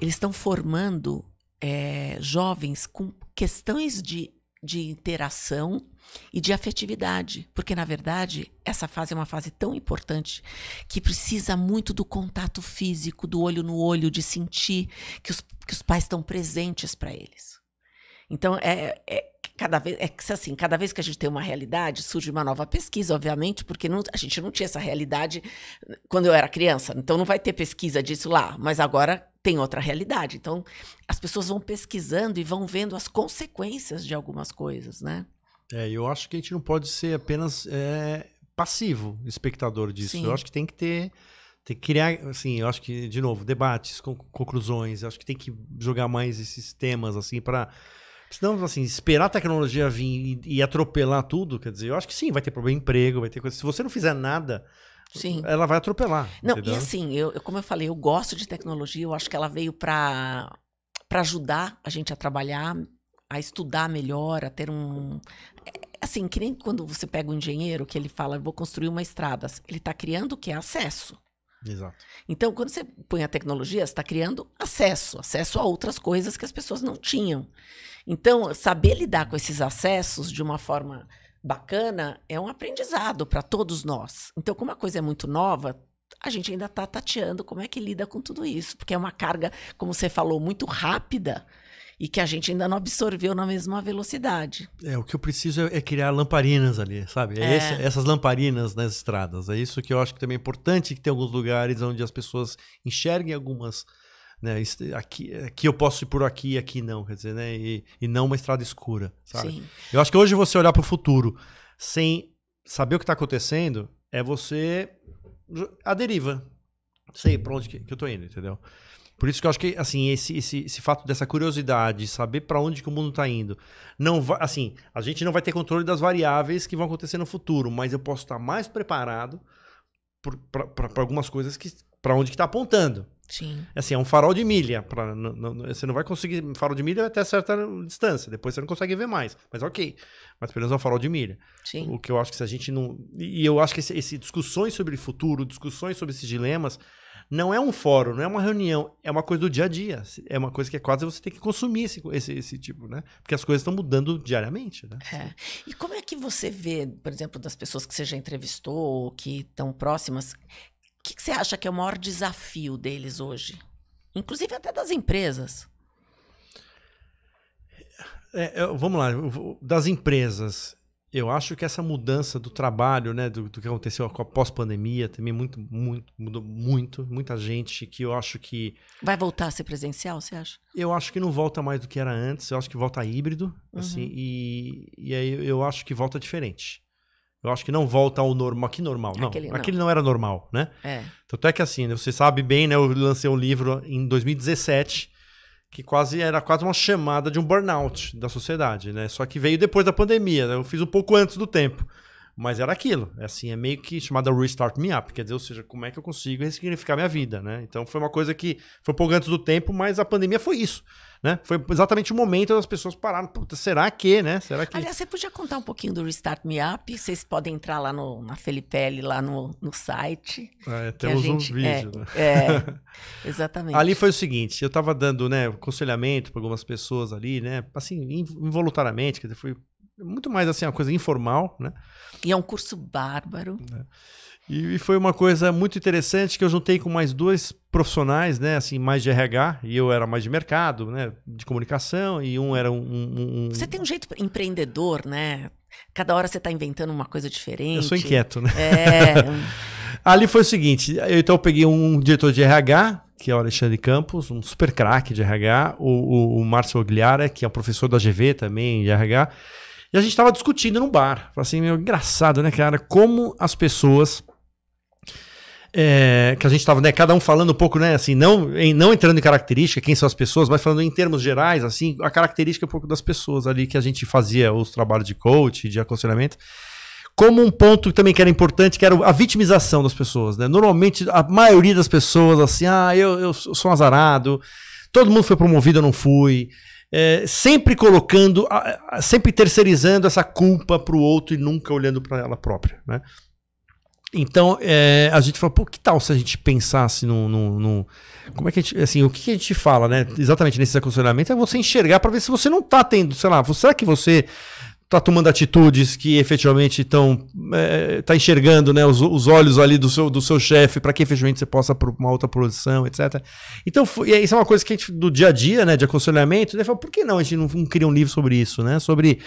eles estão formando é, jovens com questões de, de interação e de afetividade, porque na verdade essa fase é uma fase tão importante que precisa muito do contato físico, do olho no olho, de sentir que os, que os pais estão presentes para eles. Então é, é cada vez é que assim, cada vez que a gente tem uma realidade, surge uma nova pesquisa, obviamente, porque não, a gente não tinha essa realidade quando eu era criança. Então não vai ter pesquisa disso lá, mas agora tem outra realidade. Então as pessoas vão pesquisando e vão vendo as consequências de algumas coisas, né? É, eu acho que a gente não pode ser apenas é, passivo espectador disso. Sim. Eu acho que tem que ter tem que criar, assim, eu acho que, de novo, debates, conclusões, eu acho que tem que jogar mais esses temas, assim, para Senão, assim, esperar a tecnologia vir e, e, atropelar tudo, quer dizer, eu acho que sim, vai ter problema de emprego, vai ter coisa. Se você não fizer nada, sim. ela vai atropelar. Não, entendeu? e assim, eu, eu, como eu falei, eu gosto de tecnologia, eu acho que ela veio para ajudar a gente a trabalhar, a estudar melhor, a ter um. É, assim, que nem quando você pega um engenheiro que ele fala, vou construir uma estrada. Ele está criando o que? Acesso. Exato. Então, quando você põe a tecnologia, você está criando acesso, acesso a outras coisas que as pessoas não tinham. Então, saber lidar com esses acessos de uma forma bacana é um aprendizado para todos nós. Então, como a coisa é muito nova, a gente ainda está tateando como é que lida com tudo isso, porque é uma carga, como você falou, muito rápida e que a gente ainda não absorveu na mesma velocidade. É, o que eu preciso é, é criar lamparinas ali, sabe? É, é. Esse, essas lamparinas nas estradas. É isso que eu acho que também é importante que tem alguns lugares onde as pessoas enxerguem algumas. Né, aqui, aqui é, eu posso ir por aqui e aqui não, quer dizer, né? E, e não uma estrada escura, sabe? Sim. Eu acho que hoje você olhar para o futuro sem saber o que está acontecendo é você a deriva. Sei para onde que, que eu tô indo, entendeu? Por isso que eu acho que assim esse, esse, esse fato dessa curiosidade, saber para onde que o mundo está indo, não vai, assim a gente não vai ter controle das variáveis que vão acontecer no futuro, mas eu posso estar mais preparado para algumas coisas que para onde que está apontando. Sim. Assim, é um farol de milha. Pra, não, não, você não vai conseguir. Farol de milha até certa distância. Depois você não consegue ver mais. Mas ok. Mas pelo menos é um farol de milha. Sim. O que eu acho que se a gente não. E eu acho que esse, esse discussões sobre futuro, discussões sobre esses dilemas, não é um fórum, não é uma reunião, é uma coisa do dia a dia. É uma coisa que é quase você tem que consumir esse, esse, esse tipo, né? Porque as coisas estão mudando diariamente, né? É. E como é que você vê, por exemplo, das pessoas que você já entrevistou ou que estão próximas, o que, que você acha que é o maior desafio deles hoje? Inclusive até das empresas. É, é vamos lá, das empresas. Eu acho que essa mudança do trabalho, né, do, do que aconteceu com a pós-pandemia, também muito, muito, mudou muito, muita gente que eu acho que. Vai voltar a ser presencial, você acha? Eu acho que não volta mais do que era antes, eu acho que volta híbrido, assim, uhum. assim, e, e aí eu acho que volta diferente. Eu acho que não volta ao normal. Que normal? Não. Aquele não, Aquele não era normal, né? É. Tanto é que assim, né, você sabe bem, né? Eu lancei um livro em 2017 que quase era quase uma chamada de um burnout da sociedade, né? Só que veio depois da pandemia, né? Eu fiz um pouco antes do tempo. Mas era aquilo. É assim, é meio que chamada Restart Me Up. Quer dizer, ou seja, como é que eu consigo ressignificar minha vida, né? Então foi uma coisa que foi um pouco antes do tempo, mas a pandemia foi isso. Né? Foi exatamente o momento das pessoas pararam. será que, né? Será que. Aliás, você podia contar um pouquinho do Restart Me Up? Vocês podem entrar lá no, na L lá no, no site. É, temos gente, um é, vídeo, é, né? É, exatamente. ali foi o seguinte: eu estava dando né, aconselhamento para algumas pessoas ali, né? Assim, involuntariamente, quer dizer, fui muito mais assim, uma coisa informal, né? E é um curso bárbaro. Né? E, foi uma coisa muito interessante que eu juntei com mais dois profissionais, né? Assim, mais de RH, e eu era mais de mercado, né? De comunicação, e um era um. um... Você tem um jeito empreendedor, né? Cada hora você está inventando uma coisa diferente. Eu sou inquieto, né? É. Ali foi o seguinte, eu então peguei um diretor de RH, que é o Alexandre Campos, um super craque de RH, o, o, o Márcio Aguilhara, que é o professor da GV também de RH, e a gente estava discutindo no bar. Falei assim, meu, engraçado, né, cara? Como as pessoas. É, que a gente estava, né, cada um falando um pouco, né, assim, não, em, não entrando em característica, quem são as pessoas, mas falando em termos gerais, assim, a característica um pouco das pessoas ali que a gente fazia os trabalhos de coach, de aconselhamento, como um ponto também que era importante, que era a vitimização das pessoas, né, normalmente a maioria das pessoas, assim, ah, eu, eu sou um azarado, todo mundo foi promovido, eu não fui, é, sempre colocando, sempre terceirizando essa culpa para o outro e nunca olhando para ela própria. Né? Então, é, a gente fala, pô, que tal se a gente pensasse no, no, no, Como é que a gente. Assim, o que a gente fala, né? Exatamente nesses aconselhamento é você enxergar para ver se você não tá tendo, sei lá, será que você está tomando atitudes que efetivamente estão é, tá enxergando né, os, os olhos ali do seu, do seu chefe para que efetivamente você possa para uma outra posição, etc. Então, foi, isso é uma coisa que a gente, do dia a dia, né, de aconselhamento, né, falou por que não a gente não, não cria um livro sobre isso, né? Sobre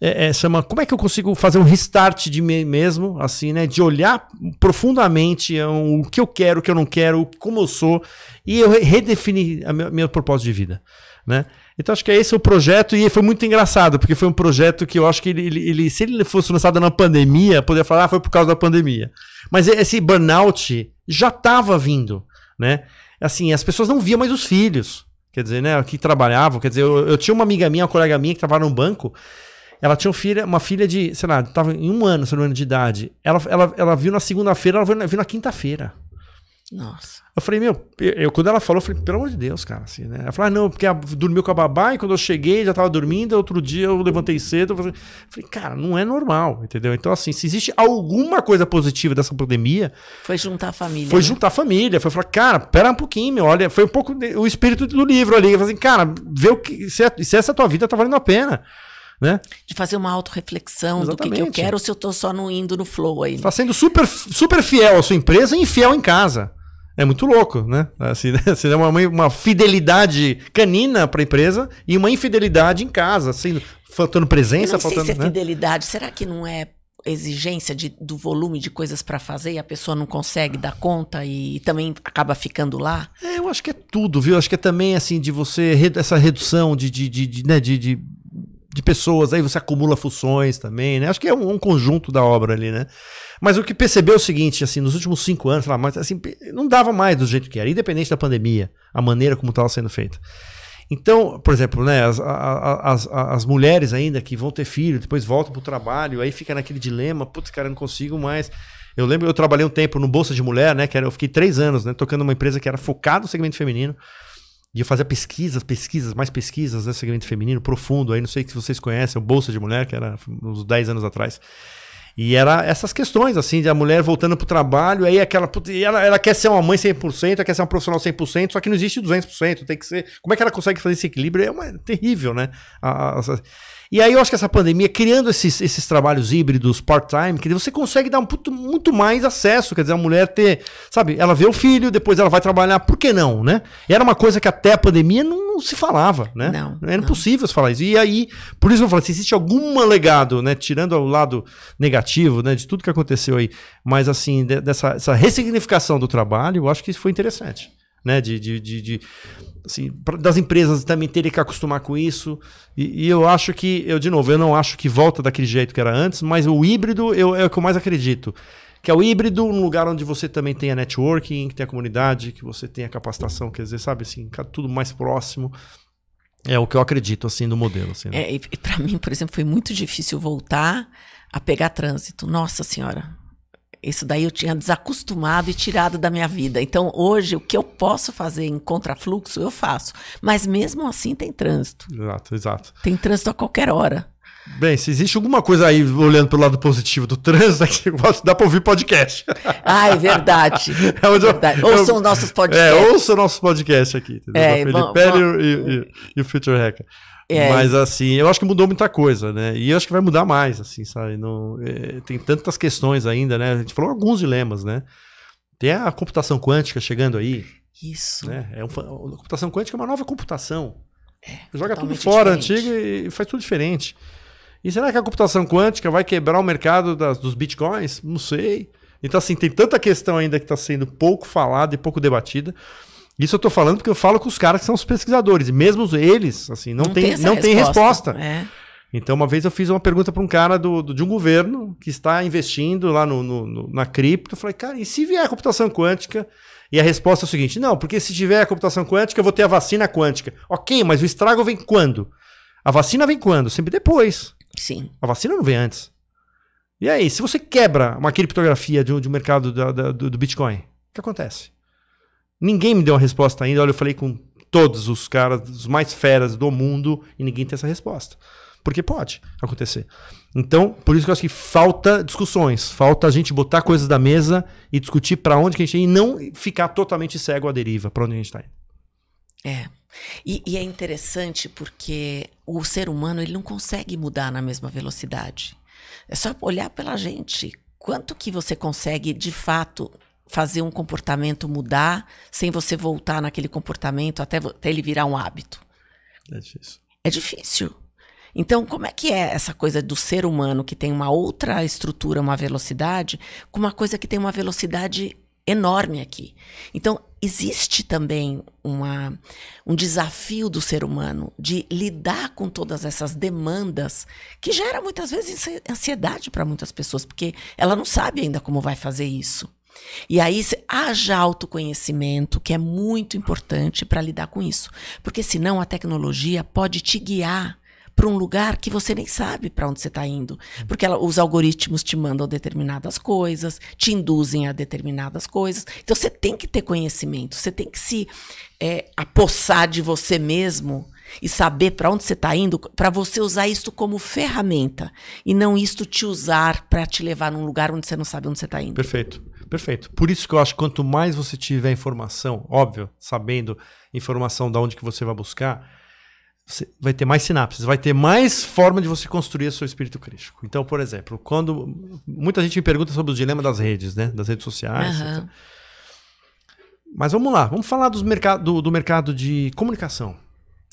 é, é, chama como é que eu consigo fazer um restart de mim mesmo, assim, né? De olhar profundamente é um, o que eu quero, o que eu não quero, como eu sou e eu redefinir meu, meu propósito de vida. Né? Então acho que esse é esse o projeto e foi muito engraçado, porque foi um projeto que eu acho que ele, ele, ele se ele fosse lançado na pandemia, poderia falar, ah, foi por causa da pandemia. Mas esse burnout já estava vindo, né? Assim, as pessoas não viam mais os filhos, quer dizer, né, que trabalhavam, quer dizer, eu, eu tinha uma amiga minha, uma colega minha que trabalhava no banco, ela tinha uma filha, uma filha de, sei lá, estava em um ano, se não de idade. Ela, ela, ela viu na segunda-feira, ela viu na, viu na quinta-feira. Nossa. Eu falei, meu, eu, quando ela falou, eu falei, pelo amor de Deus, cara, assim, né? Ela falou, ah, não, porque dormiu com a babá e quando eu cheguei já tava dormindo, outro dia eu levantei cedo. Eu falei, cara, não é normal, entendeu? Então, assim, se existe alguma coisa positiva dessa pandemia. Foi juntar a família. Foi né? juntar a família. Foi falar, cara, pera um pouquinho, meu, olha, foi um pouco de, o espírito do livro ali. Eu falei assim, cara, vê o que. Se, é, se essa tua vida tá valendo a pena né? De fazer uma autorreflexão do que, que, eu quero ou se eu estou só no indo no flow aí. Está né? sendo super, super fiel à sua empresa e infiel em casa. É muito louco, né? Assim, né? Você é uma, uma fidelidade canina para a empresa e uma infidelidade em casa, assim, faltando presença, eu não sei faltando, Se é né? fidelidade, será que não é exigência de, do volume de coisas para fazer e a pessoa não consegue dar conta e, e também acaba ficando lá? É, eu acho que é tudo, viu? Acho que é também assim de você essa redução de, de, de, de né, de, de de pessoas, aí você acumula funções também, né? Acho que é um, um, conjunto da obra ali, né? Mas o que percebeu é o seguinte, assim, nos últimos cinco anos, lá, mas assim, não dava mais do jeito que era, independente da pandemia, a maneira como estava sendo feita. Então, por exemplo, né, as, as, as, mulheres ainda que vão ter filho, depois voltam para o trabalho, aí fica naquele dilema, putz, cara, não consigo mais. Eu lembro, eu trabalhei um tempo no Bolsa de Mulher, né, que era, eu fiquei três anos, né, tocando uma empresa que era focada no segmento feminino, de fazer pesquisas, pesquisas, mais pesquisas, né? Segmento feminino profundo. Aí não sei se vocês conhecem, o Bolsa de Mulher, que era uns 10 anos atrás. E era essas questões, assim, de a mulher voltando pro trabalho, aí aquela. Ela, ela quer ser uma mãe 100%, ela quer ser um profissional 100%, só que não existe 200%, tem que ser. Como é que ela consegue fazer esse equilíbrio? É, uma, terrível, né? A, a, e aí eu acho que essa pandemia, criando esses, esses trabalhos híbridos, part-time, que você consegue dar um puto, muito mais acesso. Quer dizer, a mulher ter, sabe, ela vê o filho, depois ela vai trabalhar, por que não, né? Era uma coisa que até a pandemia não, não se falava, né? Não, Era não. impossível se falar isso. E aí, por isso eu falo, se assim, existe algum legado, né? Tirando o lado negativo, né? De tudo que aconteceu aí. Mas assim, de, dessa essa ressignificação do trabalho, eu acho que isso foi interessante né? De, de, de, de assim, pra, das empresas também terem que acostumar com isso. E, e, eu acho que, eu de novo, eu não acho que volta daquele jeito que era antes, mas o híbrido eu, é o que eu mais acredito. Que é o híbrido, um lugar onde você também tem a networking, que tem a comunidade, que você tem a capacitação, quer dizer, sabe assim, tudo mais próximo. É o que eu acredito, assim, do modelo. Assim, né? É, e para mim, por exemplo, foi muito difícil voltar a pegar trânsito. Nossa Senhora, isso daí eu tinha desacostumado e tirado da minha vida. Então, hoje, o que eu posso fazer em contrafluxo, eu faço. Mas mesmo assim, tem trânsito. Exato, exato. Tem trânsito a qualquer hora. Bem, se existe alguma coisa aí olhando pelo lado positivo do trânsito, dá para ouvir podcast. Ah, é verdade. é onde é verdade. Eu, ouçam eu, nossos é, podcasts. É, ouçam nossos podcasts aqui. Entendeu? É, da Felipe bom, bom, e, e, e o Future Hacker. É. Mas assim, eu acho que mudou muita coisa, né? E eu acho que vai mudar mais, assim, sabe? Não, é, tem tantas questões ainda, né? A gente falou alguns dilemas, né? Tem a computação quântica chegando aí. Isso. Né? É um, a computação quântica é uma nova computação. É, Joga tudo fora, diferente. antiga, e faz tudo diferente. E será que a computação quântica vai quebrar o mercado das, dos bitcoins? Não sei. Então, assim, tem tanta questão ainda que está sendo pouco falada e pouco debatida. Isso eu tô falando porque eu falo com os caras que são os pesquisadores. mesmo eles, assim, não, não tem, tem não resposta. tem resposta. É. Então, uma vez eu fiz uma pergunta para um cara do, do, de um governo que está investindo lá no, no, no, na cripto. Eu falei, cara, e se vier a computação quântica? E a resposta é o seguinte: não, porque se tiver a computação quântica, eu vou ter a vacina quântica. Ok, mas o estrago vem quando? A vacina vem quando? Sempre depois. Sim. A vacina não vem antes. E aí, se você quebra uma criptografia de um, de um mercado da, da, do, do Bitcoin, o que acontece? Ninguém me deu uma resposta ainda. Olha, eu falei com todos os caras, os mais feras do mundo, e ninguém tem essa resposta. Porque pode acontecer. Então, por isso que eu acho que falta discussões, falta a gente botar coisas da mesa e discutir para onde que a gente e não ficar totalmente cego à deriva para onde a gente está indo. É. E, e, é interessante porque o ser humano ele não consegue mudar na mesma velocidade. É só olhar pela gente. Quanto que você consegue, de fato, fazer um comportamento mudar sem você voltar naquele comportamento até, até ele virar um hábito. É difícil. É difícil. Então, como é que é essa coisa do ser humano que tem uma outra estrutura, uma velocidade, com uma coisa que tem uma velocidade enorme aqui? Então, existe também uma, um desafio do ser humano de lidar com todas essas demandas que gera muitas vezes ansiedade para muitas pessoas, porque ela não sabe ainda como vai fazer isso. E aí haja autoconhecimento, que é muito importante para lidar com isso. Porque senão a tecnologia pode te guiar para um lugar que você nem sabe para onde você está indo. Porque ela, os algoritmos te mandam determinadas coisas, te induzem a determinadas coisas. Então você tem que ter conhecimento, você tem que se é, apossar de você mesmo e saber para onde você está indo, para você usar isto como ferramenta e não isto te usar para te levar num lugar onde você não sabe onde você está indo. Perfeito. Perfeito. Por isso que eu acho que quanto mais você tiver informação, óbvio, sabendo informação da onde que você vai buscar, você vai ter mais sinapses, vai ter mais forma de você construir o seu espírito crítico. Então, por exemplo, quando muita gente me pergunta sobre o dilema das redes, né, das redes sociais. Uhum. Mas vamos lá, vamos falar dos mercado, do, do mercado de comunicação.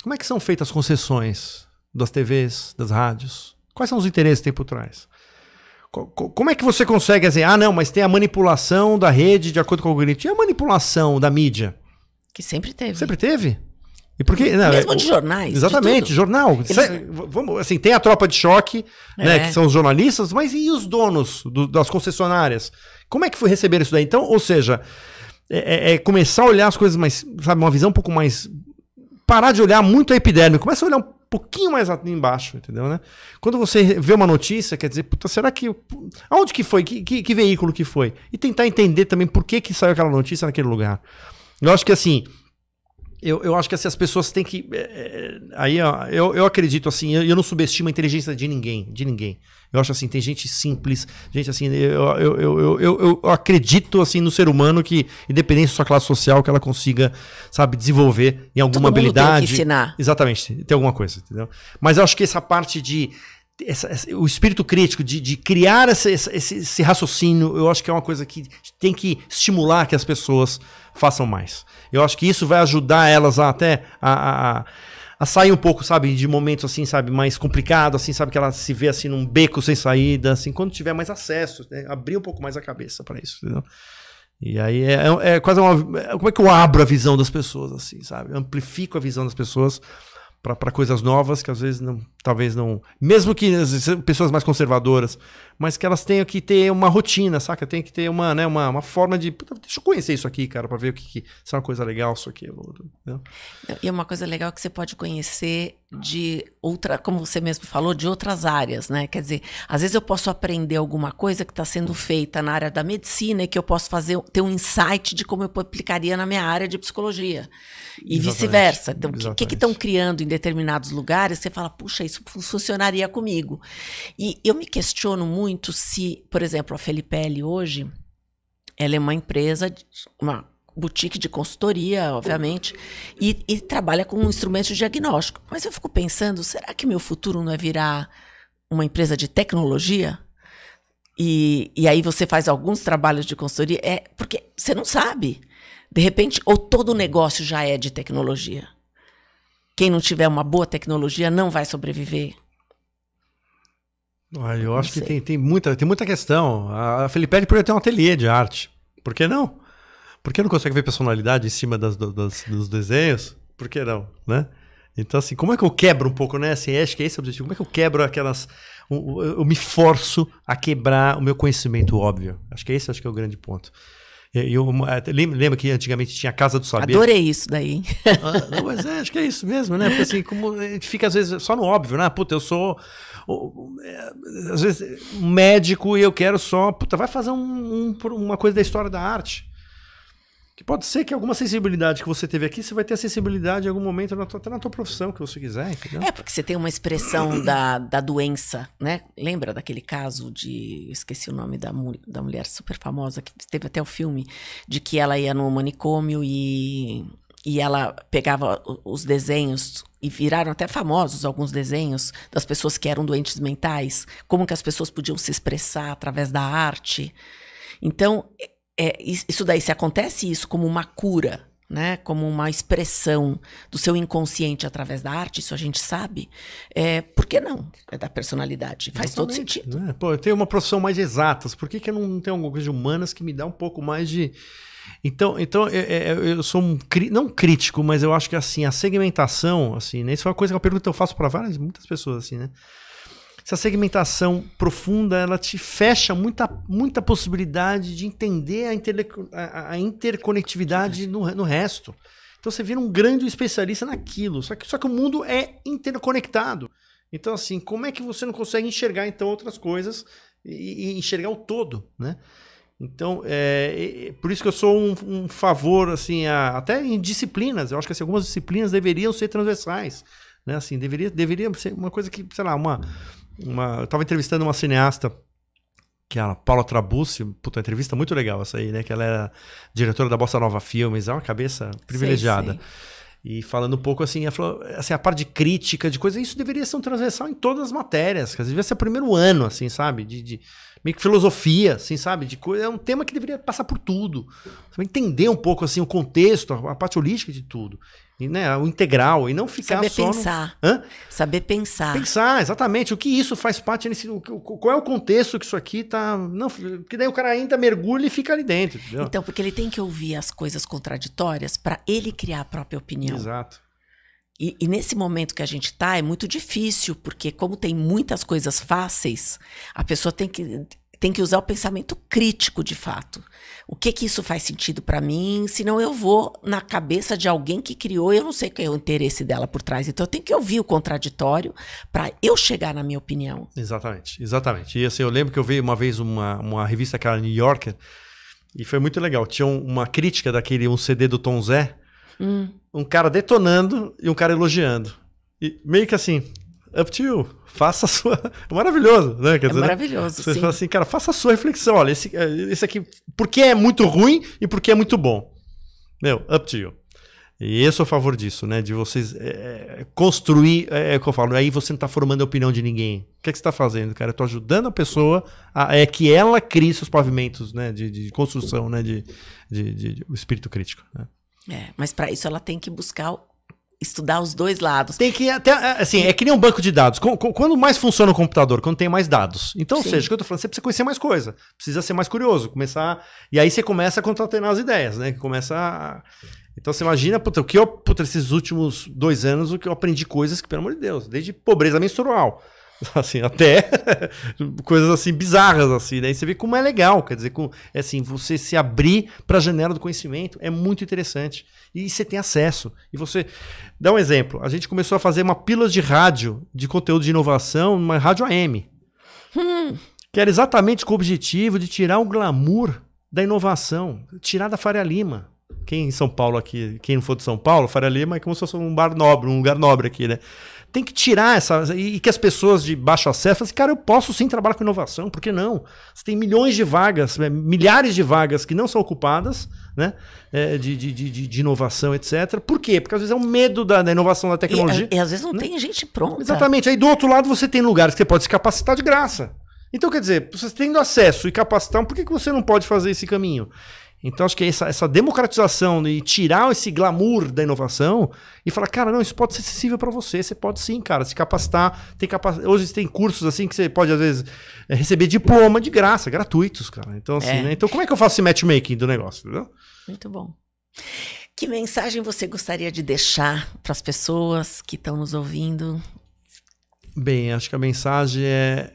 Como é que são feitas as concessões das TVs, das rádios? Quais são os interesses que tem por trás? Como é que você consegue dizer, assim, ah, não, mas tem a manipulação da rede de acordo com o algoritmo? E a manipulação da mídia? Que sempre teve. Sempre teve? E porque, não, é Mesmo de jornais. Exatamente, de jornal. Eles... Vamos, assim, tem a tropa de choque, é. né, que são os jornalistas, mas e os donos do, das concessionárias? Como é que foi receber isso daí? Então, ou seja, é, é, é começar a olhar as coisas mais, sabe, uma visão um pouco mais. Parar de olhar muito a epiderme. Começa a olhar um pouquinho mais embaixo, entendeu, né? Quando você vê uma notícia, quer dizer, puta, será que... Aonde que foi? Que, que, que veículo que foi? E tentar entender também por que, que saiu aquela notícia naquele lugar. Eu acho que, assim, eu, eu acho que assim, as pessoas têm que. É, aí, ó, eu, eu acredito assim, eu, eu não subestimo a inteligência de ninguém, de ninguém. Eu acho assim, tem gente simples, gente assim, eu, eu, eu, eu, eu acredito assim no ser humano que, independente da sua classe social, que ela consiga, sabe, desenvolver em alguma Todo habilidade. Mundo tem que ensinar. Exatamente, tem alguma coisa, entendeu? Mas eu acho que essa parte de essa, essa, o espírito crítico de, de criar essa, esse, esse, raciocínio, eu acho que é uma coisa que tem que estimular que as pessoas façam mais. Eu acho que isso vai ajudar elas a, até a, a, a a sair um pouco, sabe, de momentos assim, sabe, mais complicado, assim, sabe, que ela se vê assim num beco sem saída, assim, quando tiver mais acesso, né, abrir um pouco mais a cabeça para isso, entendeu? E aí é, é, é quase uma. É, como é que eu abro a visão das pessoas, assim, sabe? Eu amplifico a visão das pessoas para coisas novas que às vezes não, talvez não. Mesmo que as pessoas mais conservadoras mas que elas tenham que ter uma rotina, saca? Tem que ter uma, né, uma, uma forma de. Deixa eu conhecer isso aqui, cara, para ver o que, que. Se é uma coisa legal isso aqui. Entendeu? Né? E uma coisa legal que você pode conhecer de outra, como você mesmo falou, de outras áreas, né? Quer dizer, às vezes eu posso aprender alguma coisa que está sendo feita na área da medicina e que eu posso fazer ter um insight de como eu aplicaria na minha área de psicologia. E vice-versa. Então, o que estão criando em determinados lugares? Você fala, puxa, isso funcionaria comigo. E eu me questiono muito muito se, por exemplo, a Felipelli hoje, ela é uma empresa, uma boutique de consultoria, obviamente, e, e trabalha com um instrumentos de diagnóstico. Mas eu fico pensando, será que meu futuro não é virar uma empresa de tecnologia? E, e aí você faz alguns trabalhos de consultoria, é porque você não sabe. De repente, ou todo o negócio já é de tecnologia. Quem não tiver uma boa tecnologia não vai sobreviver ah, eu não acho sei. que tem, tem, muita, tem muita questão. A Felipe poderia ter um ateliê de arte. Por que não? Por que não consegue ver personalidade em cima das, das, dos desenhos? Por que não, né? Então, assim, como é que eu quebro um pouco, né? Assim, é, acho que é esse o objetivo. Como é que eu quebro aquelas. Eu, eu, eu me forço a quebrar o meu conhecimento óbvio. Acho que é esse acho que é o grande ponto. Eu, é, lembra que antigamente tinha a Casa do Saber? Adorei isso daí. Ah, não, mas é, acho que é isso mesmo, né? Porque assim, como a gente fica às vezes só no óbvio, né? Puta, eu sou é, às vezes, um médico e eu quero só. Puta, vai fazer um, um, uma coisa da história da arte. Que pode ser que alguma sensibilidade que você teve aqui, você vai ter sensibilidade em algum momento, na tua, até na tua profissão, que você quiser. Entendeu? É, porque você tem uma expressão da, da doença, né? Lembra daquele caso de. Esqueci o nome da, da mulher super famosa, que teve até o filme, de que ela ia no manicômio e, e ela pegava os desenhos e viraram até famosos alguns desenhos das pessoas que eram doentes mentais, como que as pessoas podiam se expressar através da arte. Então, é, é isso daí, se acontece isso como uma cura, né, como uma expressão do seu inconsciente através da arte, isso a gente sabe, é, por que não? É da personalidade. Faz Exatamente, todo sentido. Né? Pô, eu tenho uma profissão mais exatas, por que, que eu não tenho alguma coisa de humanas que me dá um pouco mais de então, então é, é, é, eu, sou um, não crítico, mas eu acho que assim, a segmentação, assim, né? Isso é uma coisa que eu pergunto pergunta que eu faço para várias, muitas pessoas, assim, né? Essa segmentação profunda, ela te fecha muita, muita possibilidade de entender a, inter a, a interconectividade no, no resto. Então você vira um grande especialista naquilo. Só que, só que o mundo é interconectado. Então, assim, como é que você não consegue enxergar, então, outras coisas e, e enxergar o todo, né? Então, é, é, por isso que eu sou um, um favor, assim, a, até em disciplinas. Eu acho que assim, algumas disciplinas deveriam ser transversais. Né? Assim, deveria, deveria ser uma coisa que, sei lá, uma. uma eu estava entrevistando uma cineasta, que é a Paula Trabucci, puta, entrevista muito legal essa aí, né? Que ela era é diretora da Bossa Nova Filmes, é uma cabeça privilegiada. E falando um pouco assim, ela falou, assim, a parte de crítica, de coisa, isso deveria ser um transversal em todas as matérias, quer dizer, deveria ser o primeiro ano, assim, sabe? de, de meio que filosofia, assim, sabe? De coisa, é um tema que deveria passar por tudo. Você entender um pouco assim o contexto, a parte holística de tudo. E, né, o integral e não ficar saber só pensar no... Hã? saber pensar pensar exatamente o que isso faz parte nesse o, qual é o contexto que isso aqui tá não que daí o cara ainda mergulha e fica ali dentro entendeu? então porque ele tem que ouvir as coisas contraditórias para ele criar a própria opinião exato e, e, nesse momento que a gente está é muito difícil, porque como tem muitas coisas fáceis, a pessoa tem que, tem que usar o pensamento crítico de fato. O que que isso faz sentido para mim? Senão eu vou na cabeça de alguém que criou eu não sei qual é o interesse dela por trás. Então eu tenho que ouvir o contraditório para eu chegar na minha opinião. Exatamente, exatamente. E assim, eu lembro que eu vi uma vez uma, uma revista que era New Yorker e foi muito legal. Tinha uma crítica daquele um CD do Tom Zé, Hum. Um cara detonando e um cara elogiando. E meio que assim, up to you. Faça a sua. É maravilhoso, né? Quer é dizer, né? maravilhoso. Né? Você sim. fala assim, cara, faça a sua reflexão. Olha, esse, é, esse aqui, por que é muito ruim e por que é muito bom? Meu, up to you. E eu sou a favor disso, né? De vocês é, é construir, é, é, o que eu falo, aí você não está formando a opinião de ninguém. O que, é que você está fazendo, cara? Eu estou ajudando a pessoa a é que ela crie seus pavimentos né? de, de construção, né? De, de, de, de espírito crítico. Né? É, mas para isso ela tem que buscar estudar os dois lados. Tem que até é, assim, é que nem um banco de dados. Quando mais funciona o computador, quando tem mais dados. Então, ou seja, o que eu tô falando, você precisa conhecer mais coisa, precisa ser mais curioso, começar e aí você começa a contratenar as ideias, né? Que começa a... Então você imagina, puta, o que eu, puta, esses últimos dois anos, o que eu aprendi coisas que, pelo amor de Deus, desde pobreza menstrual. assim, até coisas assim bizarras assim, daí né? você vê como é legal, quer dizer, com é assim, você se abrir para a janela do conhecimento é muito interessante. E você tem acesso. E você dá um exemplo, a gente começou a fazer uma pílula de rádio de conteúdo de inovação, uma rádio AM. Hum. Que era exatamente com o objetivo de tirar o glamour da inovação, tirar da Faria Lima. Quem em São Paulo aqui, quem não for de São Paulo, Faria Lima é como se fosse um bar nobre, um lugar nobre aqui, né? Tem que tirar essa. E que as pessoas de baixo acesso falem assim, cara, eu posso sim trabalhar com inovação, por que não? Você tem milhões de vagas, né, milhares de vagas que não são ocupadas, né? É, de, de, de, de inovação, etc. Por quê? Porque às vezes é um medo da, da inovação da é, tecnologia. E, e, às vezes não né? tem gente pronta. Exatamente. Aí do outro lado você tem lugares que você pode se capacitar de graça. Então, quer dizer, você tendo acesso e capacitar, por que, que você não pode fazer esse caminho? Então acho que essa, essa democratização e tirar esse glamour da inovação e falar, cara, não, isso pode ser acessível para você, você pode sim, cara, se capacitar. Tem capac... Hoje tem cursos assim que você pode, às vezes, eh, receber diploma de graça, gratuitos, cara. Então, assim, é. né? Então, como é que eu faço esse matchmaking do negócio, entendeu? Muito bom. Que mensagem você gostaria de deixar para as pessoas que estão nos ouvindo? Bem, acho que a mensagem é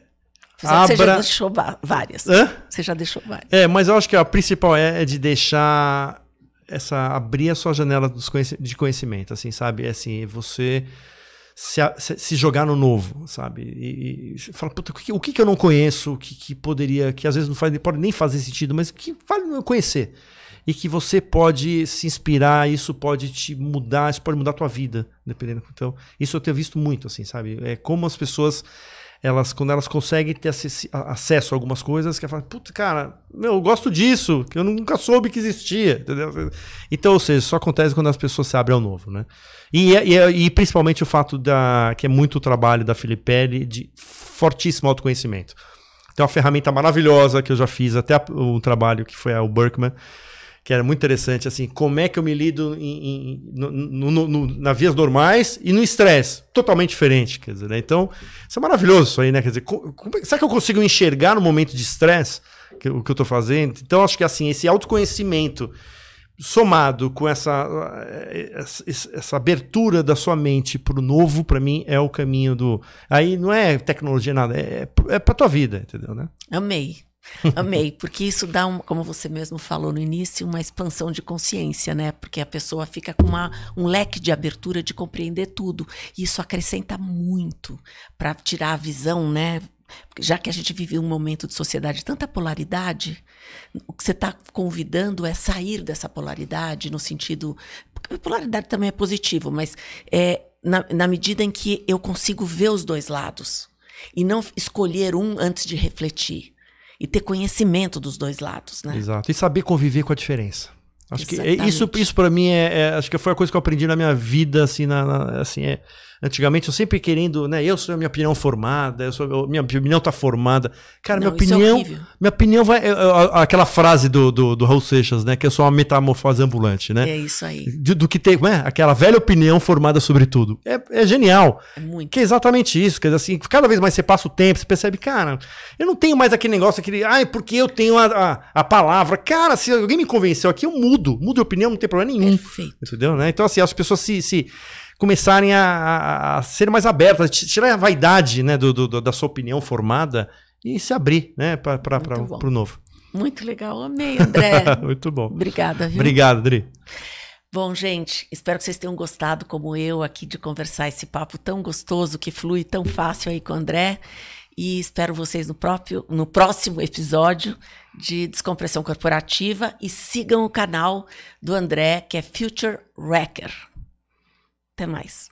Abra... Você já deixou várias. Hã? Você já deixou várias. É, mas eu acho que a principal é, é de deixar essa abrir a sua janela conhec de conhecimento, assim, sabe? É assim, você se, se, jogar no novo, sabe? E, e fala, puta, o que, o que eu não conheço, que, que poderia, que às vezes não faz, pode nem fazer sentido, mas que vale conhecer. E que você pode se inspirar, isso pode te mudar, isso pode mudar a tua vida, dependendo. Então, isso eu tenho visto muito, assim, sabe? É como as pessoas elas quando elas conseguem ter acesso a algumas coisas que elas falam, puta, cara, meu, eu gosto disso, que eu nunca soube que existia, entendeu? Então, ou seja, só acontece quando as pessoas se abrem ao novo, né? E, é, e, é, e principalmente o fato da que é muito trabalho da Filipelli de fortíssimo autoconhecimento. Tem uma ferramenta maravilhosa que eu já fiz, até um trabalho que foi o Berkman, que era muito interessante, assim, como é que eu me lido em, em, no, no, no, na vias normais e no estresse. Totalmente diferente, quer dizer, né? Então, isso é maravilhoso isso aí, né? Quer dizer, como, é, será que eu consigo enxergar no momento de estresse o que eu estou fazendo? Então, acho que, assim, esse autoconhecimento somado com essa, eh, essa abertura da sua mente para o novo, para mim, é o caminho do... Aí não é tecnologia, nada, é, é para tua vida, entendeu, né? Amei. Amei, porque isso dá, um, como você mesmo falou no início, uma expansão de consciência, né? Porque a pessoa fica com uma, um leque de abertura de compreender tudo. E isso acrescenta muito para tirar a visão, né? Já que a gente vive um momento de sociedade de tanta polaridade, o que você está convidando é sair dessa polaridade no sentido. Porque polaridade também é positivo, mas é na, na medida em que eu consigo ver os dois lados e não escolher um antes de refletir e ter conhecimento dos dois lados, né? Exato. E saber conviver com a diferença. Acho é Exatamente. que isso, isso para mim é, é, acho que foi a coisa que eu aprendi na minha vida, assim, na, na assim, é, Antigamente eu sempre querendo, né? Eu sou a minha opinião formada, eu sou, minha opinião tá formada. Cara, Não, minha é opinião. É minha opinião vai. Eu, é, eu, é, aquela frase do, do, do Raul Seixas, né? Que eu sou uma metamorfose ambulante, né? É isso aí. do que tem, né? Aquela velha opinião formada sobre tudo. É, é genial. É muito. Que é exatamente isso. Quer dizer, assim, cada vez mais você passa o tempo, você percebe, cara, eu não tenho mais aquele negócio, aquele. Ai, porque eu tenho a, a, a palavra. Cara, se alguém me convenceu aqui, eu mudo. Mudo de opinião, não tem problema nenhum. Perfeito. Entendeu? Né? Então, assim, as pessoas se, se começarem a, a, a ser mais abertas, tirar a vaidade né, do, do, da sua opinião formada e se abrir né, para o novo. Muito legal, amei, André. Muito bom. Obrigada, viu? Obrigado, Dri. Bom, gente, espero que vocês tenham gostado, como eu, aqui de conversar esse papo tão gostoso, que flui tão fácil aí com o André. E espero vocês no, próprio, no próximo episódio de Descompressão Corporativa. E sigam o canal do André, que é Future Wrecker. Até mais.